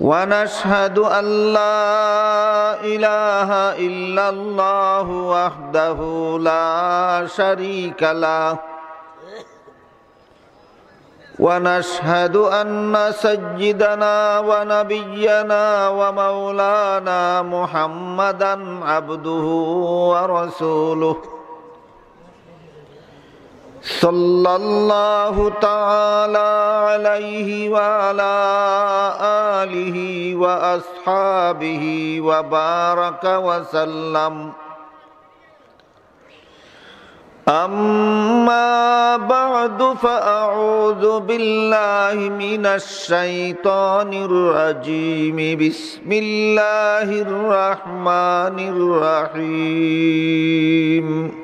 ونشهد أن لا إله إلا الله وحده لا شريك له ونشهد أن سيدنا ونبينا ومولانا محمدا عبده ورسوله صلى الله تعالى عليه وعلى آله وأصحابه وبارك وسلم أما بعد فأعوذ بالله من الشيطان الرجيم بسم الله الرحمن الرحيم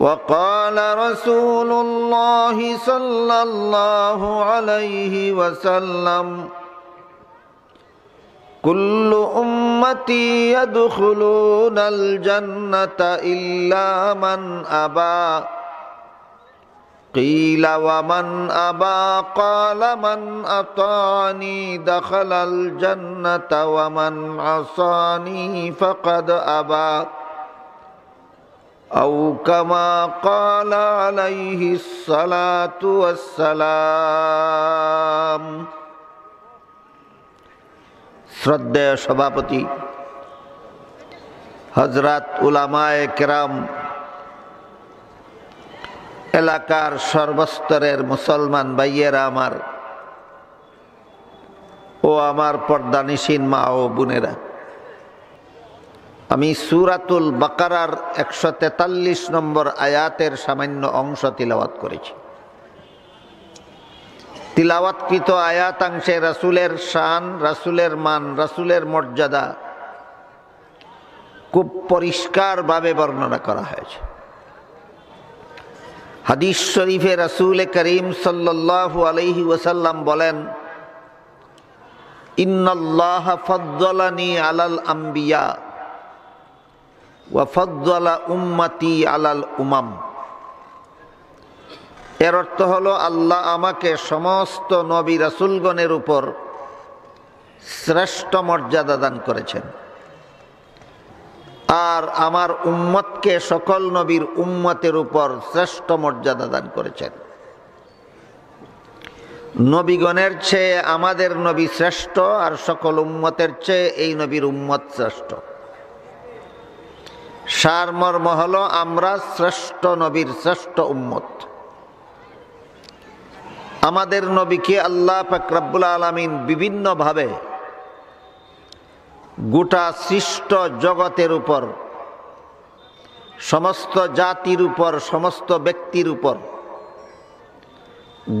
وقال رسول الله صلى الله عليه وسلم كل أمتي يدخلون الجنة إلا من أبى قيل ومن أبى قال من أطاني دخل الجنة ومن عصاني فقد أبى أو كما قال عليه الصلاة والسلام শ্রদ্ধেয় সভাপতি হজরত উলামায় কেরাম এলাকার সর্বস্তরের মুসলমান ভাইয়েরা আমার ও আমার পর্দানিসীন মা ও বোনেরা আমি সুরাতুল বাকারার একশো তেতাল্লিশ নম্বর আয়াতের সামান্য অংশ তিলাওয়াত করেছি তিলাওয়াতকৃত আয়াতাংশে রাসুলের শান রাসুলের মান রাসুলের মর্যাদা খুব পরিষ্কারভাবে বর্ণনা করা হয়েছে হাদিস শরীফে রাসুল করিম সাল্লু আলহি ওসাল্লাম বলেন ইন্নল্লাহ ফদ্দলানি আলাল আম্বিয়া আলাল উমাম এর অর্থ হলো আল্লাহ আমাকে সমস্ত নবী রাসুলগণের উপর শ্রেষ্ঠ মর্যাদা দান করেছেন আর আমার উম্মতকে সকল নবীর উম্মতের উপর শ্রেষ্ঠ মর্যাদা দান করেছেন নবীগণের চেয়ে আমাদের নবী শ্রেষ্ঠ আর সকল উম্মতের চেয়ে এই নবীর উম্মত শ্রেষ্ঠ সারমর্ম হল আমরা শ্রেষ্ঠ নবীর শ্রেষ্ঠ উম্মত আমাদের নবীকে আল্লাহ পাকরাবুল আলমিন বিভিন্নভাবে গোটা সৃষ্ট জগতের উপর সমস্ত জাতির উপর সমস্ত ব্যক্তির উপর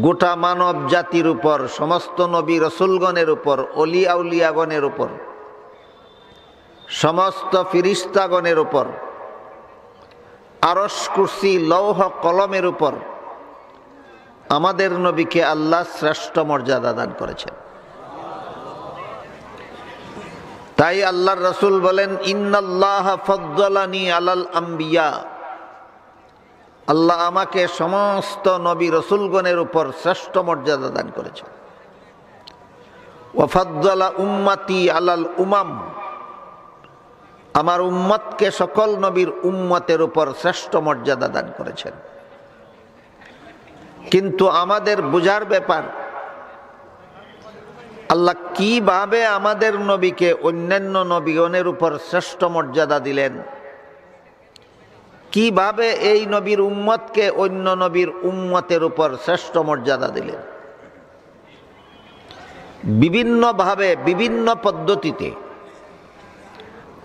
গোটা মানব জাতির উপর সমস্ত নবী রসুলগণের উপর অলি আউলিয়াগণের উপর সমস্ত ফিরিস্তাগণের উপর আরস কুর্সি লৌহ কলমের উপর আমাদের নবীকে আল্লাহ শ্রেষ্ঠ মর্যাদা দান করেছেন তাই আল্লাহর রসুল বলেন ইন্নাল্লাহ ফদ্দলানি আলাল আম্বিয়া আল্লাহ আমাকে সমস্ত নবী রসুলগণের উপর শ্রেষ্ঠ মর্যাদা দান করেছেন ওফাদ্দলা উম্মাতি আলাল উমাম আমার উম্মতকে সকল নবীর উম্মতের উপর শ্রেষ্ঠ মর্যাদা দান করেছেন কিন্তু আমাদের বুজার ব্যাপার আল্লাহ কিভাবে আমাদের নবীকে অন্যান্য নবীগণের উপর শ্রেষ্ঠ মর্যাদা দিলেন কিভাবে এই নবীর উম্মতকে অন্য নবীর উম্মতের উপর শ্রেষ্ঠ মর্যাদা দিলেন বিভিন্নভাবে বিভিন্ন পদ্ধতিতে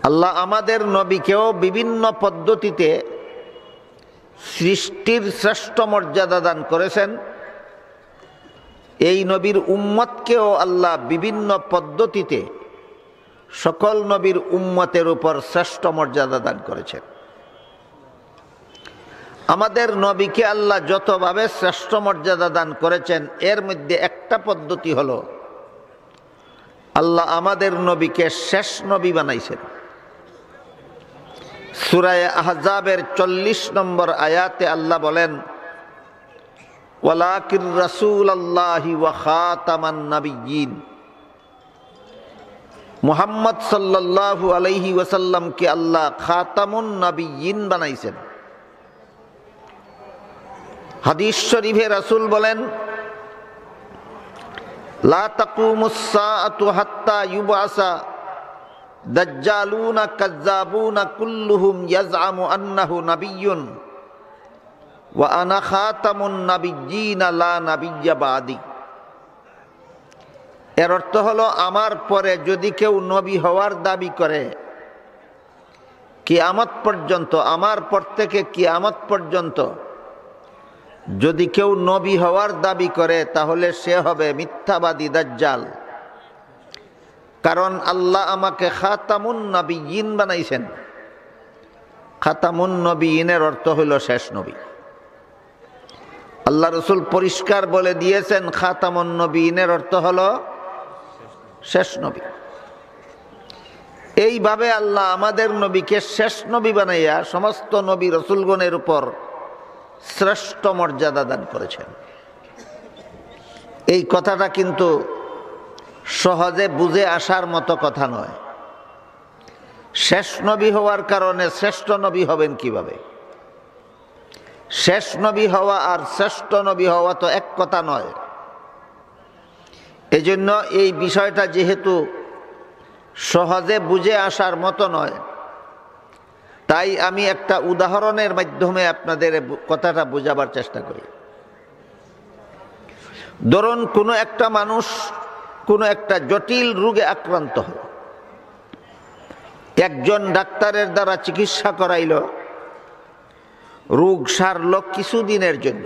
আল্লাহ আমাদের নবীকেও বিভিন্ন পদ্ধতিতে সৃষ্টির শ্রেষ্ঠ মর্যাদা দান করেছেন এই নবীর উম্মতকেও আল্লাহ বিভিন্ন পদ্ধতিতে সকল নবীর উম্মতের উপর শ্রেষ্ঠ মর্যাদা দান করেছেন আমাদের নবীকে আল্লাহ যতভাবে শ্রেষ্ঠ মর্যাদা দান করেছেন এর মধ্যে একটা পদ্ধতি হল আল্লাহ আমাদের নবীকে শেষ নবী বানাইছেন সুরায় আহজাবের চল্লিশ নম্বর আয়াতে আল্লাহ বলেন ওয়ালাকির রাসুল আল্লাহি ওয়াহাতামান্নাবিয়ীন মোহাম্মদ সাল্লাহু আলহি ওয়াসাল্লামকে আল্লাহ খাতামুন নবীন বানাইছেন হাদিস শরীফে রাসুল বলেন লা তাকুমুসা হাত্তা ইউবাসা দাজ্জালুনা কাজ্জাবুনা কুল্লুহুম ইয়াজআমু আন্নাহু নাবিয়্যুন ওয়া আনা খাতামুন নাবিয়্যিনা লা নাবিয়্যা বাদি এর অর্থ হলো আমার পরে যদি কেউ নবী হওয়ার দাবি করে কিয়ামত পর্যন্ত আমার পর থেকে কিয়ামত পর্যন্ত যদি কেউ নবী হওয়ার দাবি করে তাহলে সে হবে মিথ্যাবাদী দাজ্জাল কারণ আল্লাহ আমাকে খাতামুন ইন বানাইছেন খাতামুন ইনের অর্থ হইল শেষ নবী আল্লাহ রসুল পরিষ্কার বলে দিয়েছেন খাতামুন ইনের অর্থ হল শেষ নবী এইভাবে আল্লাহ আমাদের নবীকে শেষ নবী বানাইয়া সমস্ত নবী রসুলগণের উপর শ্রেষ্ঠ মর্যাদা দান করেছেন এই কথাটা কিন্তু সহজে বুঝে আসার মতো কথা নয় শেষ নবী হওয়ার কারণে শ্রেষ্ঠ নবী হবেন কিভাবে শেষ নবী হওয়া আর শ্রেষ্ঠ নবী হওয়া তো এক কথা নয় এজন্য এই বিষয়টা যেহেতু সহজে বুঝে আসার মতো নয় তাই আমি একটা উদাহরণের মাধ্যমে আপনাদের কথাটা বোঝাবার চেষ্টা করি ধরুন কোনো একটা মানুষ কোনো একটা জটিল রোগে আক্রান্ত হল একজন ডাক্তারের দ্বারা চিকিৎসা করাইল রোগ সারল কিছুদিনের জন্য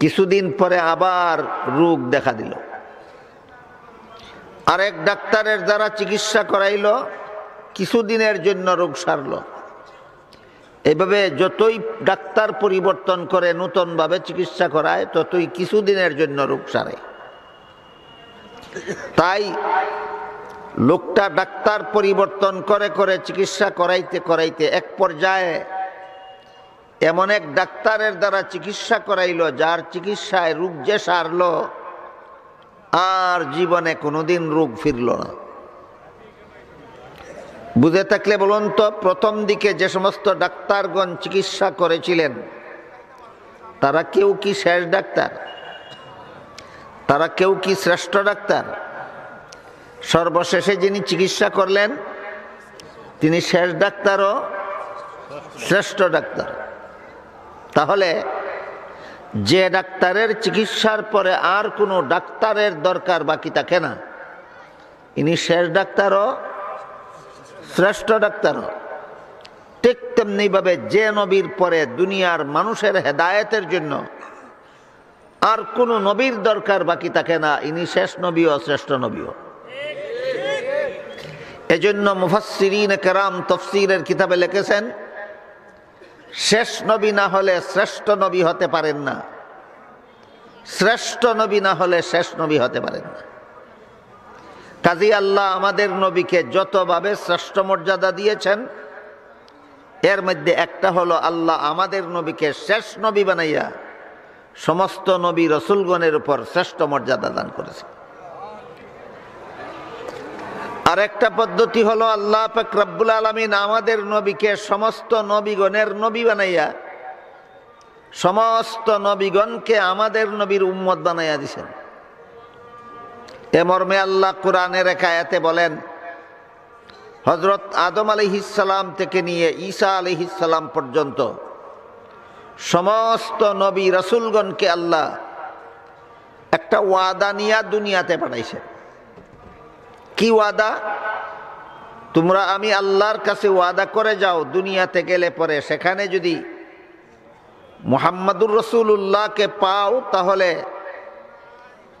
কিছুদিন পরে আবার রোগ দেখা দিল আরেক ডাক্তারের দ্বারা চিকিৎসা করাইল কিছুদিনের জন্য রোগ সারল এভাবে যতই ডাক্তার পরিবর্তন করে নতুনভাবে চিকিৎসা করায় ততই কিছুদিনের জন্য রোগ সারায় তাই লোকটা ডাক্তার পরিবর্তন করে করে চিকিৎসা করাইতে করাইতে এক পর্যায়ে এমন এক ডাক্তারের দ্বারা চিকিৎসা করাইল যার চিকিৎসায় রোগ যে সারল আর জীবনে কোনোদিন রোগ ফিরল না বুঝে থাকলে বলুন তো প্রথম দিকে যে সমস্ত ডাক্তারগণ চিকিৎসা করেছিলেন তারা কেউ কি শেষ ডাক্তার তারা কেউ কি শ্রেষ্ঠ ডাক্তার সর্বশেষে যিনি চিকিৎসা করলেন তিনি শেষ ডাক্তারও শ্রেষ্ঠ ডাক্তার তাহলে যে ডাক্তারের চিকিৎসার পরে আর কোনো ডাক্তারের দরকার বাকি থাকে না ইনি শেষ ডাক্তারও শ্রেষ্ঠ ডাক্তারও ঠিক তেমনিভাবে যে নবীর পরে দুনিয়ার মানুষের হেদায়েতের জন্য আর কোন নবীর দরকার বাকি থাকে না ইনি শেষ নবী ও শ্রেষ্ঠ নবীও এজন্য মুফাসিরিন কেরাম তফসিরের কিতাবে লিখেছেন শেষ নবী না হলে শ্রেষ্ঠ নবী হতে পারেন না শ্রেষ্ঠ নবী না হলে শেষ নবী হতে পারেন না কাজী আল্লাহ আমাদের নবীকে যতভাবে শ্রেষ্ঠ মর্যাদা দিয়েছেন এর মধ্যে একটা হলো আল্লাহ আমাদের নবীকে শেষ নবী বানাইয়া সমস্ত নবী রসুলগণের উপর শ্রেষ্ঠ মর্যাদা দান করেছে আরেকটা পদ্ধতি হলো আল্লাহ রব্বুল আলমিন আমাদের নবীকে সমস্ত নবীগণের নবী বানাইয়া সমস্ত নবীগণকে আমাদের নবীর উম্মত বানাইয়া দিছেন এ মর্মে আল্লাহ কোরআনের একায়াতে বলেন হজরত আদম আলি থেকে নিয়ে ঈসা আলি পর্যন্ত সমস্ত নবী রসুলগণকে আল্লাহ একটা ওয়াদা নিয়া দুনিয়াতে পাঠাইছে কি ওয়াদা তোমরা আমি আল্লাহর কাছে ওয়াদা করে যাও দুনিয়াতে গেলে পরে সেখানে যদি মোহাম্মদুর রসুল্লাহকে পাও তাহলে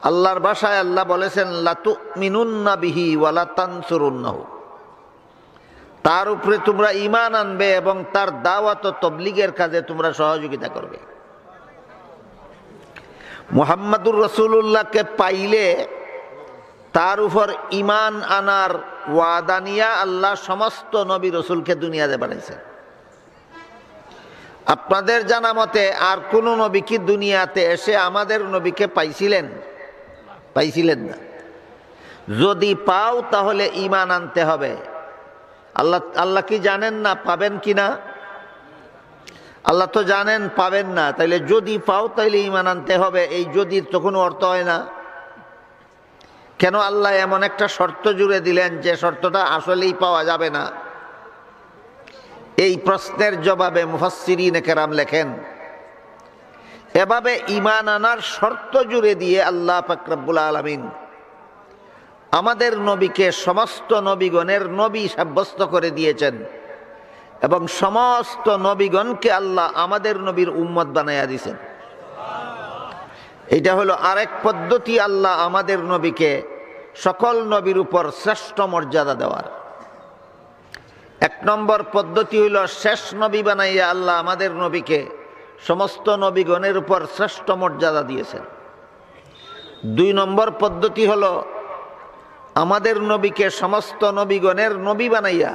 আল্লাহর বাসায় আল্লাহ বলেছেন লাতু মিনুন্না বিহি ওয়ালা তানসুরুন্নাহু তার উপরে তোমরা ইমান আনবে এবং তার দাওয়াত তবলিগের কাজে তোমরা সহযোগিতা করবে মোহাম্মদুর রসুল্লাহকে পাইলে তার উপর ইমান আনার ওয়াদানিয়া আল্লাহ সমস্ত নবী রসুলকে দুনিয়াতে বানাইছেন আপনাদের জানা মতে আর কোন নবী কি দুনিয়াতে এসে আমাদের নবীকে পাইছিলেন পাইছিলেন না যদি পাও তাহলে ইমান আনতে হবে আল্লাহ আল্লাহ কি জানেন না পাবেন কি না আল্লাহ তো জানেন পাবেন না তাইলে যদি পাও তাইলে ইমান আনতে হবে এই যদির তো কোনো অর্থ হয় না কেন আল্লাহ এমন একটা শর্ত জুড়ে দিলেন যে শর্তটা আসলেই পাওয়া যাবে না এই প্রশ্নের জবাবে মুফাসির নেকেরাম লেখেন এভাবে ইমান আনার শর্ত জুড়ে দিয়ে আল্লাহ ফাকরাবুল আলমিন আমাদের নবীকে সমস্ত নবীগণের নবী সাব্যস্ত করে দিয়েছেন এবং সমস্ত নবীগণকে আল্লাহ আমাদের নবীর উম্মত বানাইয়া দিয়েছেন এটা হলো আরেক পদ্ধতি আল্লাহ আমাদের নবীকে সকল নবীর উপর শ্রেষ্ঠ মর্যাদা দেওয়ার এক নম্বর পদ্ধতি হইল শেষ নবী বানাইয়া আল্লাহ আমাদের নবীকে সমস্ত নবীগণের উপর শ্রেষ্ঠ মর্যাদা দিয়েছেন দুই নম্বর পদ্ধতি হলো আমাদের নবীকে সমস্ত নবীগণের নবী বানাইয়া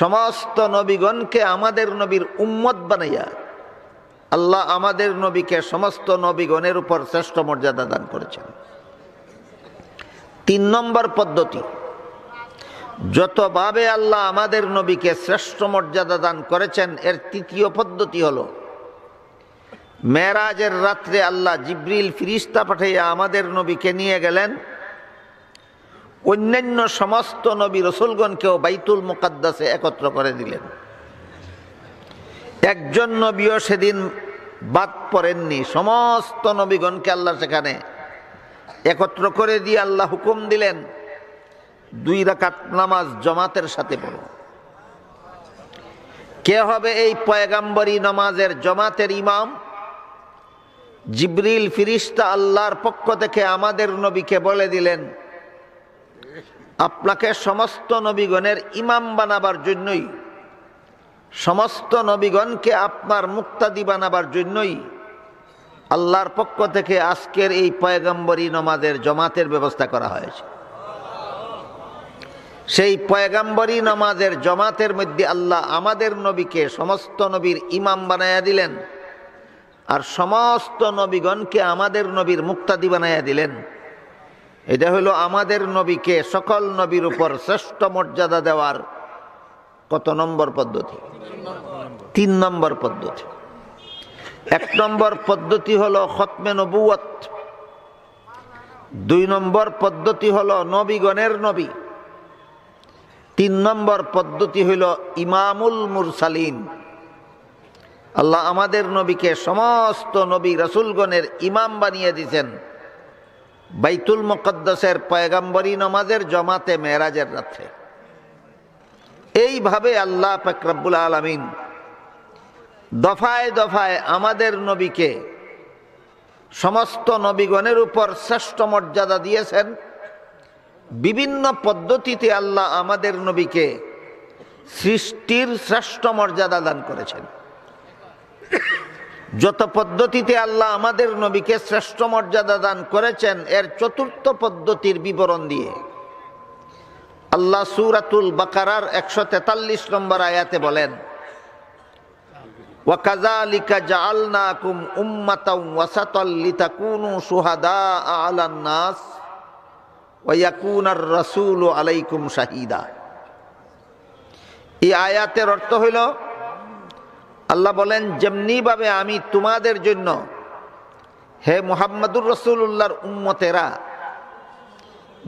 সমস্ত নবীগণকে আমাদের নবীর উম্মত বানাইয়া আল্লাহ আমাদের নবীকে সমস্ত নবীগণের উপর শ্রেষ্ঠ মর্যাদা দান করেছেন তিন নম্বর পদ্ধতি যতভাবে আল্লাহ আমাদের নবীকে শ্রেষ্ঠ মর্যাদা দান করেছেন এর তৃতীয় পদ্ধতি হল মেরাজের রাত্রে আল্লাহ জিব্রিল ফিরিস্তা পাঠাইয়া আমাদের নবীকে নিয়ে গেলেন অন্যান্য সমস্ত নবী রসুলগণকেও বাইতুল মুকাদ্দাসে একত্র করে দিলেন একজন নবীও সেদিন বাদ পড়েননি সমস্ত নবীগণকে আল্লাহ সেখানে একত্র করে দিয়ে আল্লাহ হুকুম দিলেন দুই রাকাত নামাজ জমাতের সাথে পড়ো কে হবে এই পয়গাম্বরী নামাজের জমাতের ইমাম জিবরিল ফিরিস্তা আল্লাহর পক্ষ থেকে আমাদের নবীকে বলে দিলেন আপনাকে সমস্ত নবীগণের ইমাম বানাবার জন্যই সমস্ত নবীগণকে আপনার মুক্তাদি বানাবার জন্যই আল্লাহর পক্ষ থেকে আজকের এই পয়গম্বরী নমাজের জমাতের ব্যবস্থা করা হয়েছে সেই পয়গম্বরী নমাজের জমাতের মধ্যে আল্লাহ আমাদের নবীকে সমস্ত নবীর ইমাম বানাইয়া দিলেন আর সমস্ত নবীগণকে আমাদের নবীর মুক্তাদি বানাইয়া দিলেন এটা হলো আমাদের নবীকে সকল নবীর উপর শ্রেষ্ঠ মর্যাদা দেওয়ার কত নম্বর পদ্ধতি তিন নম্বর পদ্ধতি এক নম্বর পদ্ধতি হলো খতমে নবুয়ত দুই নম্বর পদ্ধতি হলো নবীগণের নবী তিন নম্বর পদ্ধতি হইল ইমামুল মুরসালিন আল্লাহ আমাদের নবীকে সমস্ত নবী রসুলগণের ইমাম বানিয়ে দিয়েছেন বাইতুল মকদ্দসের পয়গাম্বরী নমাজের জমাতে মেয়েরাজের রাত্রে এইভাবে আল্লাহ ফকরাবুল আলমিন দফায় দফায় আমাদের নবীকে সমস্ত নবীগণের উপর শ্রেষ্ঠ মর্যাদা দিয়েছেন বিভিন্ন পদ্ধতিতে আল্লাহ আমাদের নবীকে সৃষ্টির শ্রেষ্ঠ মর্যাদা দান করেছেন যত পদ্ধতিতে আল্লাহ আমাদের নবীকে শ্রেষ্ঠ মর্যাদা দান করেছেন এর চতুর্থ পদ্ধতির বিবরণ দিয়ে আল্লাহ সুরাতুল বাকারার একশো তেতাল্লিশ নম্বর আয়াতে বলেন এই আয়াতের অর্থ হইল আল্লাহ বলেন যেমনিভাবে আমি তোমাদের জন্য হে মোহাম্মদুর রসুল্লাহর উম্মতেরা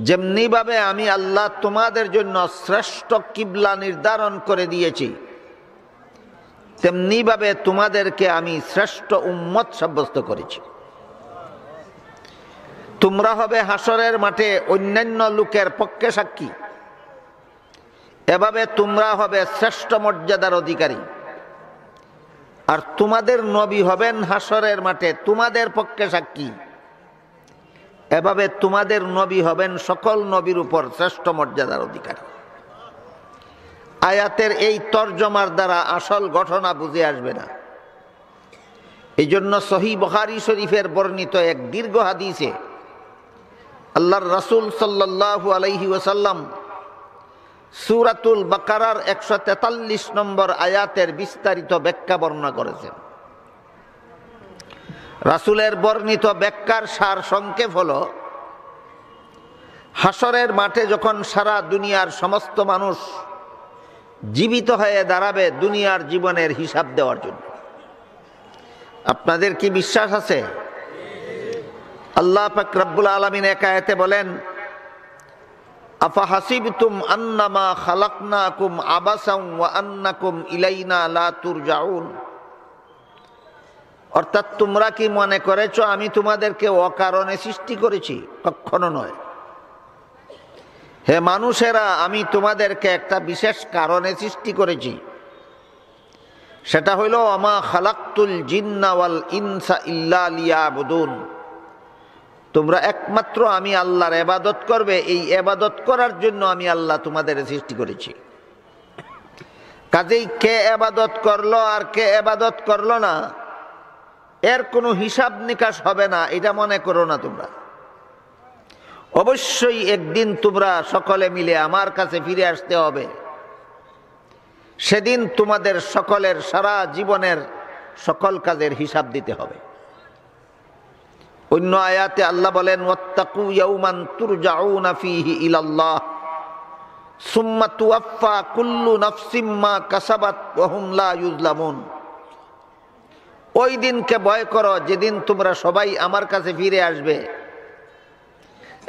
যেমনিভাবে আমি আল্লাহ তোমাদের জন্য শ্রেষ্ঠ কিবলা নির্ধারণ করে দিয়েছি তেমনিভাবে তোমাদেরকে আমি শ্রেষ্ঠ উম্মত সাব্যস্ত করেছি তোমরা হবে হাসরের মাঠে অন্যান্য লোকের পক্ষে সাক্ষী এভাবে তোমরা হবে শ্রেষ্ঠ মর্যাদার অধিকারী আর তোমাদের নবী হবেন হাসরের মাঠে তোমাদের পক্ষে সাক্ষী এভাবে তোমাদের নবী হবেন সকল নবীর উপর শ্রেষ্ঠ মর্যাদার অধিকারী আয়াতের এই তর্জমার দ্বারা আসল ঘটনা বুঝে আসবে না এই জন্য সহি বহারি শরীফের বর্ণিত এক দীর্ঘ হাদিসে আল্লাহর রাসুল সাল্লাহ আলহি ওসাল্লাম সুরাতুল বাকারার একশো তেতাল্লিশ নম্বর আয়াতের বিস্তারিত ব্যাখ্যা বর্ণনা করেছেন রাসুলের বর্ণিত ব্যাখ্যার সার সংক্ষেপ হল হাসরের মাঠে যখন সারা দুনিয়ার সমস্ত মানুষ জীবিত হয়ে দাঁড়াবে দুনিয়ার জীবনের হিসাব দেওয়ার জন্য আপনাদের কি বিশ্বাস আছে আল্লাহ ফাকরাবুল আলমিন একায়েতে বলেন আফাহাসিবতুম আন্নামা খালাকনাকুম আবাসাম ওয়া আন্নাকুম ইলাইনা লা তুরজাউন অর্থাৎ তোমরা কি মনে করেছ আমি তোমাদেরকে অকারণে সৃষ্টি করেছি কখনো নয় হে মানুষেরা আমি তোমাদেরকে একটা বিশেষ কারণে সৃষ্টি করেছি সেটা হইল আমা খালাক্তুল জিন্নাওয়াল ইনসা ইল্লা লিয়া তোমরা একমাত্র আমি আল্লাহর এবাদত করবে এই এবাদত করার জন্য আমি আল্লাহ তোমাদের সৃষ্টি করেছি কাজেই কে এবাদত করলো আর কে এবাদত করলো না এর কোনো হিসাব নিকাশ হবে না এটা মনে করো না তোমরা অবশ্যই একদিন তোমরা সকলে মিলে আমার কাছে ফিরে আসতে হবে সেদিন তোমাদের সকলের সারা জীবনের সকল কাজের হিসাব দিতে হবে অন্য আয়াতে আল্লাহ বলেন ওয়াত্তাকু ইয়াউমান তুরজাউনা ফিহি ইলাল্লাহ সুম্মা তুয়াফা কুল্লু নাফসিম মা কাসাবাত ওয়া হুম লা ইউজলামুন ওই দিনকে ভয় করো যেদিন তোমরা সবাই আমার কাছে ফিরে আসবে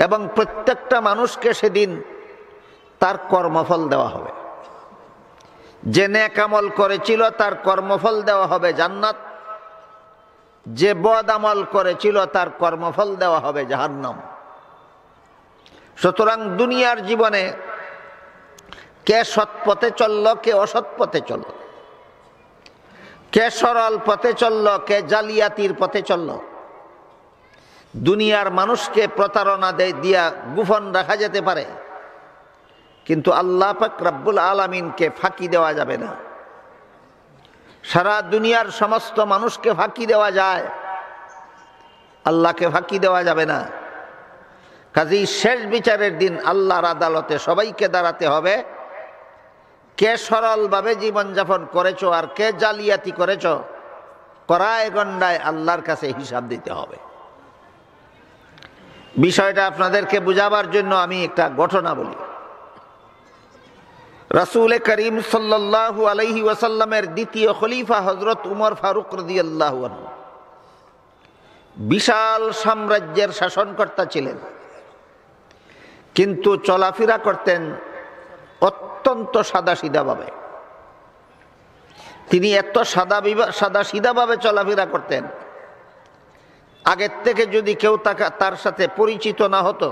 এবং প্রত্যেকটা মানুষকে সেদিন তার কর্মফল দেওয়া হবে যে নেক আমল করেছিল তার কর্মফল দেওয়া হবে জান্নাত যে বদ আমল করেছিল তার কর্মফল দেওয়া হবে জাহান্নাম সুতরাং দুনিয়ার জীবনে কে সৎ পথে চলল কে অসৎ পথে চলল কে সরল পথে চলল কে জালিয়াতির পথে চলল দুনিয়ার মানুষকে প্রতারণা দিয়া গুফন রাখা যেতে পারে কিন্তু আল্লাহ ফাকরাবুল আলমিনকে ফাঁকি দেওয়া যাবে না সারা দুনিয়ার সমস্ত মানুষকে ফাঁকি দেওয়া যায় আল্লাহকে ফাঁকি দেওয়া যাবে না কাজেই শেষ বিচারের দিন আল্লাহর আদালতে সবাইকে দাঁড়াতে হবে কে সরলভাবে জীবনযাপন করেছ আর কে জালিয়াতি করেছ করায় গণ্ডায় আল্লাহর কাছে হিসাব দিতে হবে বিষয়টা আপনাদেরকে বুঝাবার জন্য আমি একটা ঘটনা বলি রসুল করিম সাল্লু আলহি ওয়াসাল্লামের দ্বিতীয় খলিফা হজরত উমর ফারুক রদিয়াল্লাহ বিশাল সাম্রাজ্যের শাসনকর্তা ছিলেন কিন্তু চলাফেরা করতেন অত্যন্ত সাদা সিধাভাবে তিনি এত সাদা সাদা সিধাভাবে চলাফেরা করতেন আগের থেকে যদি কেউ তার সাথে পরিচিত না হতো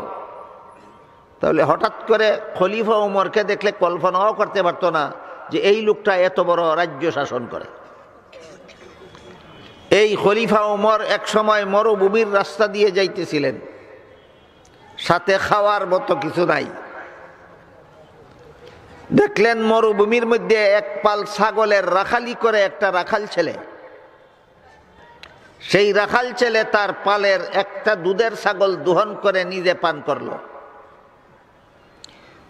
তাহলে হঠাৎ করে খলিফা উমরকে দেখলে কল্পনাও করতে পারতো না যে এই লোকটা এত বড় রাজ্য শাসন করে এই খলিফা উমর একসময় মরুভূমির রাস্তা দিয়ে যাইতেছিলেন সাথে খাওয়ার মতো কিছু নাই দেখলেন মরুভূমির মধ্যে এক পাল ছাগলের রাখালি করে একটা রাখাল ছেলে সেই রাখাল ছেলে তার পালের একটা দুধের ছাগল দোহন করে নিজে পান করলো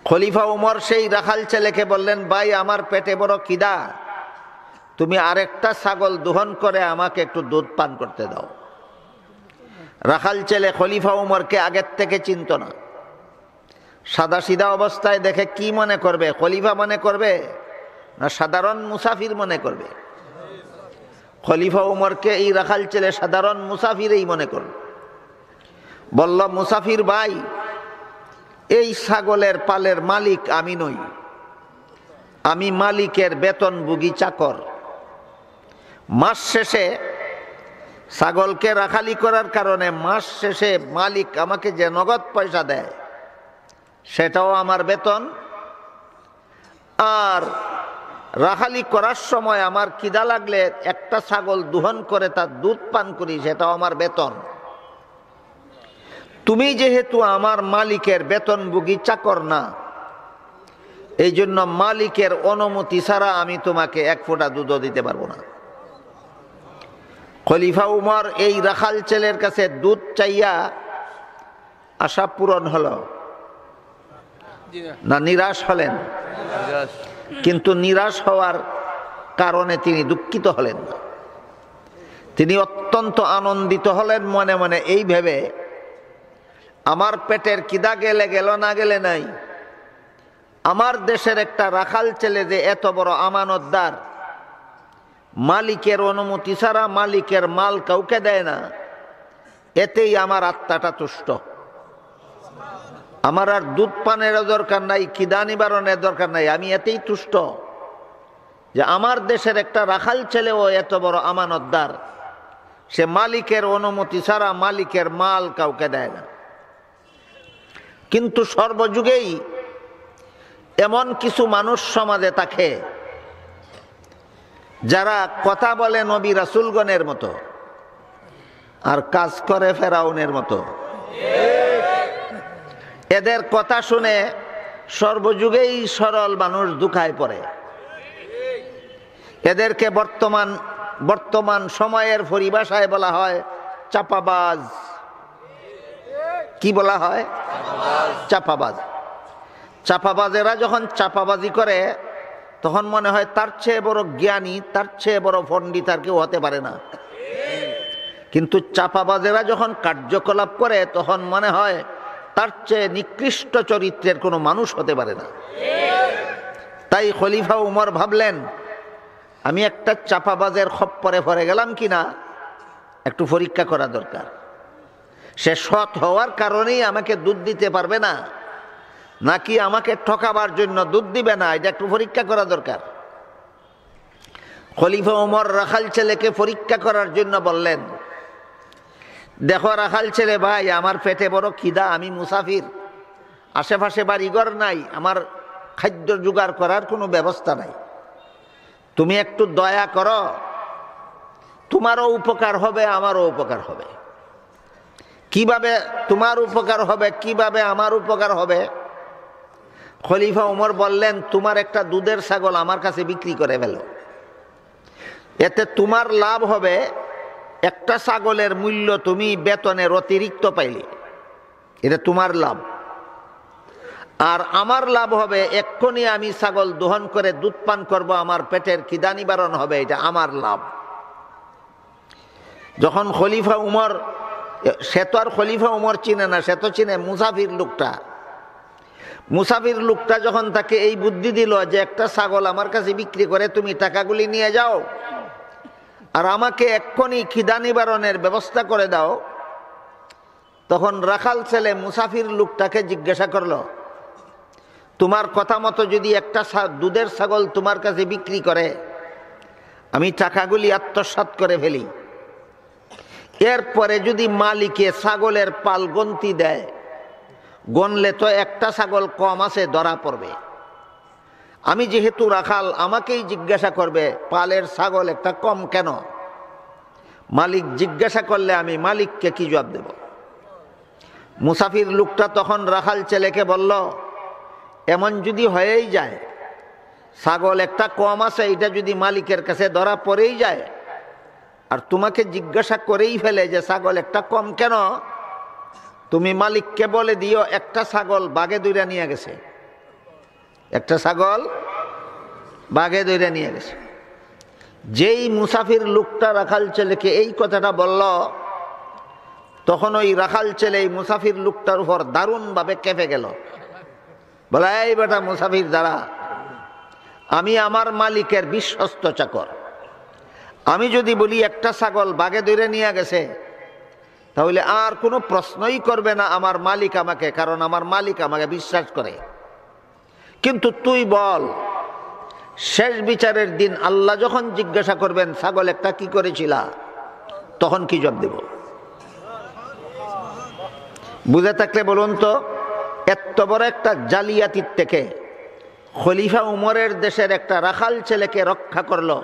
খলিফা উমর সেই রাখাল ছেলেকে বললেন ভাই আমার পেটে বড় কিদা তুমি আরেকটা ছাগল দোহন করে আমাকে একটু দুধ পান করতে দাও রাখাল ছেলে খলিফা উমরকে আগের থেকে চিনত না সাদা সিধা অবস্থায় দেখে কি মনে করবে খলিফা মনে করবে না সাধারণ মুসাফির মনে করবে খলিফা উমরকে এই রাখাল ছেলে সাধারণ মুসাফিরেই মনে করবে বলল মুসাফির ভাই এই ছাগলের পালের মালিক আমি নই আমি মালিকের বেতনভোগী চাকর মাস শেষে ছাগলকে রাখালি করার কারণে মাস শেষে মালিক আমাকে যে নগদ পয়সা দেয় সেটাও আমার বেতন আর রাখালি করার সময় আমার কিদা লাগলে একটা ছাগল দুহন করে তার দুধ পান করি সেটাও আমার বেতন তুমি যেহেতু আমার মালিকের বেতনভোগী চাকর না এই জন্য মালিকের অনুমতি ছাড়া আমি তোমাকে এক ফোঁটা দুধও দিতে পারবো না খলিফা উমর এই রাখাল ছেলের কাছে দুধ চাইয়া আশা পূরণ হল না নিরাশ হলেন কিন্তু নিরাশ হওয়ার কারণে তিনি দুঃখিত হলেন না তিনি অত্যন্ত আনন্দিত হলেন মনে মনে এই ভেবে আমার পেটের কিদা গেলে গেল না গেলে নাই আমার দেশের একটা রাখাল ছেলে যে এত বড় আমানতদার মালিকের অনুমতি ছাড়া মালিকের মাল কাউকে দেয় না এতেই আমার আত্মাটা তুষ্ট আমার আর দুধ পানের দরকার নাই কিদা নিবারণের দরকার নাই আমি এতেই তুষ্ট যে আমার দেশের একটা রাখাল ছেলেও এত বড় আমানতদার সে মালিকের অনুমতি ছাড়া মালিকের মাল কাউকে দেয় না কিন্তু সর্বযুগেই এমন কিছু মানুষ সমাজে থাকে যারা কথা বলে নবী রাসুলগণের মতো আর কাজ করে ফেরাউনের মতো এদের কথা শুনে সর্বযুগেই সরল মানুষ দুখায় পড়ে এদেরকে বর্তমান বর্তমান সময়ের পরিভাষায় বলা হয় চাপাবাজ কি বলা হয় চাপাবাজ চাপাবাজেরা যখন চাপাবাজি করে তখন মনে হয় তার চেয়ে বড় জ্ঞানী তার চেয়ে বড় ফন্ডিত আর কেউ হতে পারে না কিন্তু চাপাবাজেরা যখন কার্যকলাপ করে তখন মনে হয় তার চেয়ে নিকৃষ্ট চরিত্রের কোনো মানুষ হতে পারে না তাই খলিফা উমর ভাবলেন আমি একটা চাপাবাজের খপ্পরে ভরে গেলাম কি না একটু পরীক্ষা করা দরকার সে সৎ হওয়ার কারণেই আমাকে দুধ দিতে পারবে না নাকি আমাকে ঠকাবার জন্য দুধ দিবে না এটা একটু পরীক্ষা করা দরকার খলিফা ওমর রাখাল ছেলেকে পরীক্ষা করার জন্য বললেন দেখো রাখাল ছেলে ভাই আমার পেটে বড় খিদা আমি মুসাফির আশেপাশে বাড়িঘর নাই আমার খাদ্য জোগাড় করার কোনো ব্যবস্থা নাই তুমি একটু দয়া করো তোমারও উপকার হবে আমারও উপকার হবে কিভাবে তোমার উপকার হবে কিভাবে আমার উপকার হবে খলিফা উমর বললেন তোমার একটা দুধের ছাগল আমার কাছে বিক্রি করে ফেল এতে তোমার লাভ হবে একটা ছাগলের মূল্য তুমি বেতনের অতিরিক্ত পাইলে এটা তোমার লাভ আর আমার লাভ হবে এক্ষণি আমি ছাগল দোহন করে দুধ পান করবো আমার পেটের কিদা নিবারণ হবে এটা আমার লাভ যখন খলিফা উমর সে তো আর খলিফা ওমর চিনে না সে তো চিনে মুসাফির লোকটা মুসাফির লোকটা যখন তাকে এই বুদ্ধি দিল যে একটা ছাগল আমার কাছে বিক্রি করে তুমি টাকাগুলি নিয়ে যাও আর আমাকে এক্ষণি খিদা নিবারণের ব্যবস্থা করে দাও তখন রাখাল ছেলে মুসাফির লোকটাকে জিজ্ঞাসা করল তোমার কথা মতো যদি একটা দুধের ছাগল তোমার কাছে বিক্রি করে আমি টাকাগুলি আত্মসাত করে ফেলি এরপরে যদি মালিকে ছাগলের পাল গন্তি দেয় গনলে তো একটা ছাগল কম আছে ধরা পড়বে আমি যেহেতু রাখাল আমাকেই জিজ্ঞাসা করবে পালের ছাগল একটা কম কেন মালিক জিজ্ঞাসা করলে আমি মালিককে কি জবাব দেব মুসাফির লোকটা তখন রাখাল ছেলেকে বলল এমন যদি হয়েই যায় ছাগল একটা কম আছে এটা যদি মালিকের কাছে ধরা পড়েই যায় আর তোমাকে জিজ্ঞাসা করেই ফেলে যে ছাগল একটা কম কেন তুমি মালিককে বলে দিও একটা ছাগল বাগে দুইরা নিয়ে গেছে একটা ছাগল বাগে দুইরা নিয়ে গেছে যেই মুসাফির লোকটা রাখাল ছেলেকে এই কথাটা বলল তখন ওই রাখাল ছেলে এই মুসাফির লোকটার উপর দারুণভাবে কেঁপে গেল বলে এই বেটা মুসাফির দ্বারা আমি আমার মালিকের বিশ্বস্ত চাকর আমি যদি বলি একটা ছাগল বাগে ধরে নিয়ে গেছে তাহলে আর কোনো প্রশ্নই করবে না আমার মালিক আমাকে কারণ আমার মালিক আমাকে বিশ্বাস করে কিন্তু তুই বল শেষ বিচারের দিন আল্লাহ যখন জিজ্ঞাসা করবেন ছাগল একটা কি করেছিলা তখন কি জব দেব বুঝে থাকলে বলুন তো এত বড় একটা জালিয়াতির থেকে খলিফা উমরের দেশের একটা রাখাল ছেলেকে রক্ষা করলো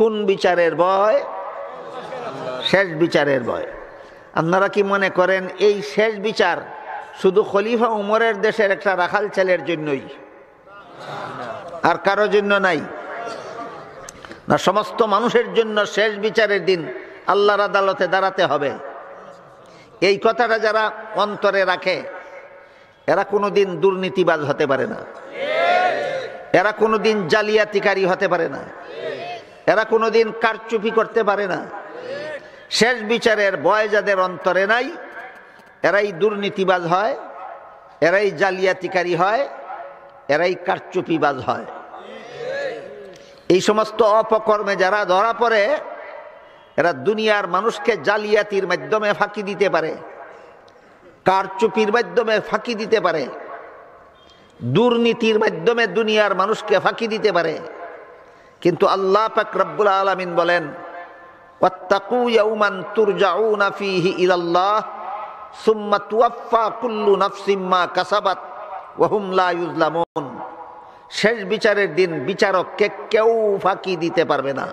কোন বিচারের ভয় শেষ বিচারের ভয় আপনারা কি মনে করেন এই শেষ বিচার শুধু খলিফা উমরের দেশের একটা রাখাল ছেলের জন্যই আর কারো জন্য নাই না সমস্ত মানুষের জন্য শেষ বিচারের দিন আল্লাহর আদালতে দাঁড়াতে হবে এই কথাটা যারা অন্তরে রাখে এরা কোনো দিন দুর্নীতিবাজ হতে পারে না এরা কোনো দিন জালিয়াতিকারী হতে পারে না এরা কোনোদিন কারচুপি করতে পারে না শেষ বিচারের বয় যাদের অন্তরে নাই এরাই দুর্নীতিবাজ হয় এরাই জালিয়াতিকারী হয় এরাই কারচুপিবাজ হয় এই সমস্ত অপকর্মে যারা ধরা পড়ে এরা দুনিয়ার মানুষকে জালিয়াতির মাধ্যমে ফাঁকি দিতে পারে কারচুপির মাধ্যমে ফাঁকি দিতে পারে দুর্নীতির মাধ্যমে দুনিয়ার মানুষকে ফাঁকি দিতে পারে কিন্তু আল্লাহ পাক রব্বুল আলমিন বলেন শেষ বিচারের দিন বিচারককে কেউ ফাঁকি দিতে পারবে না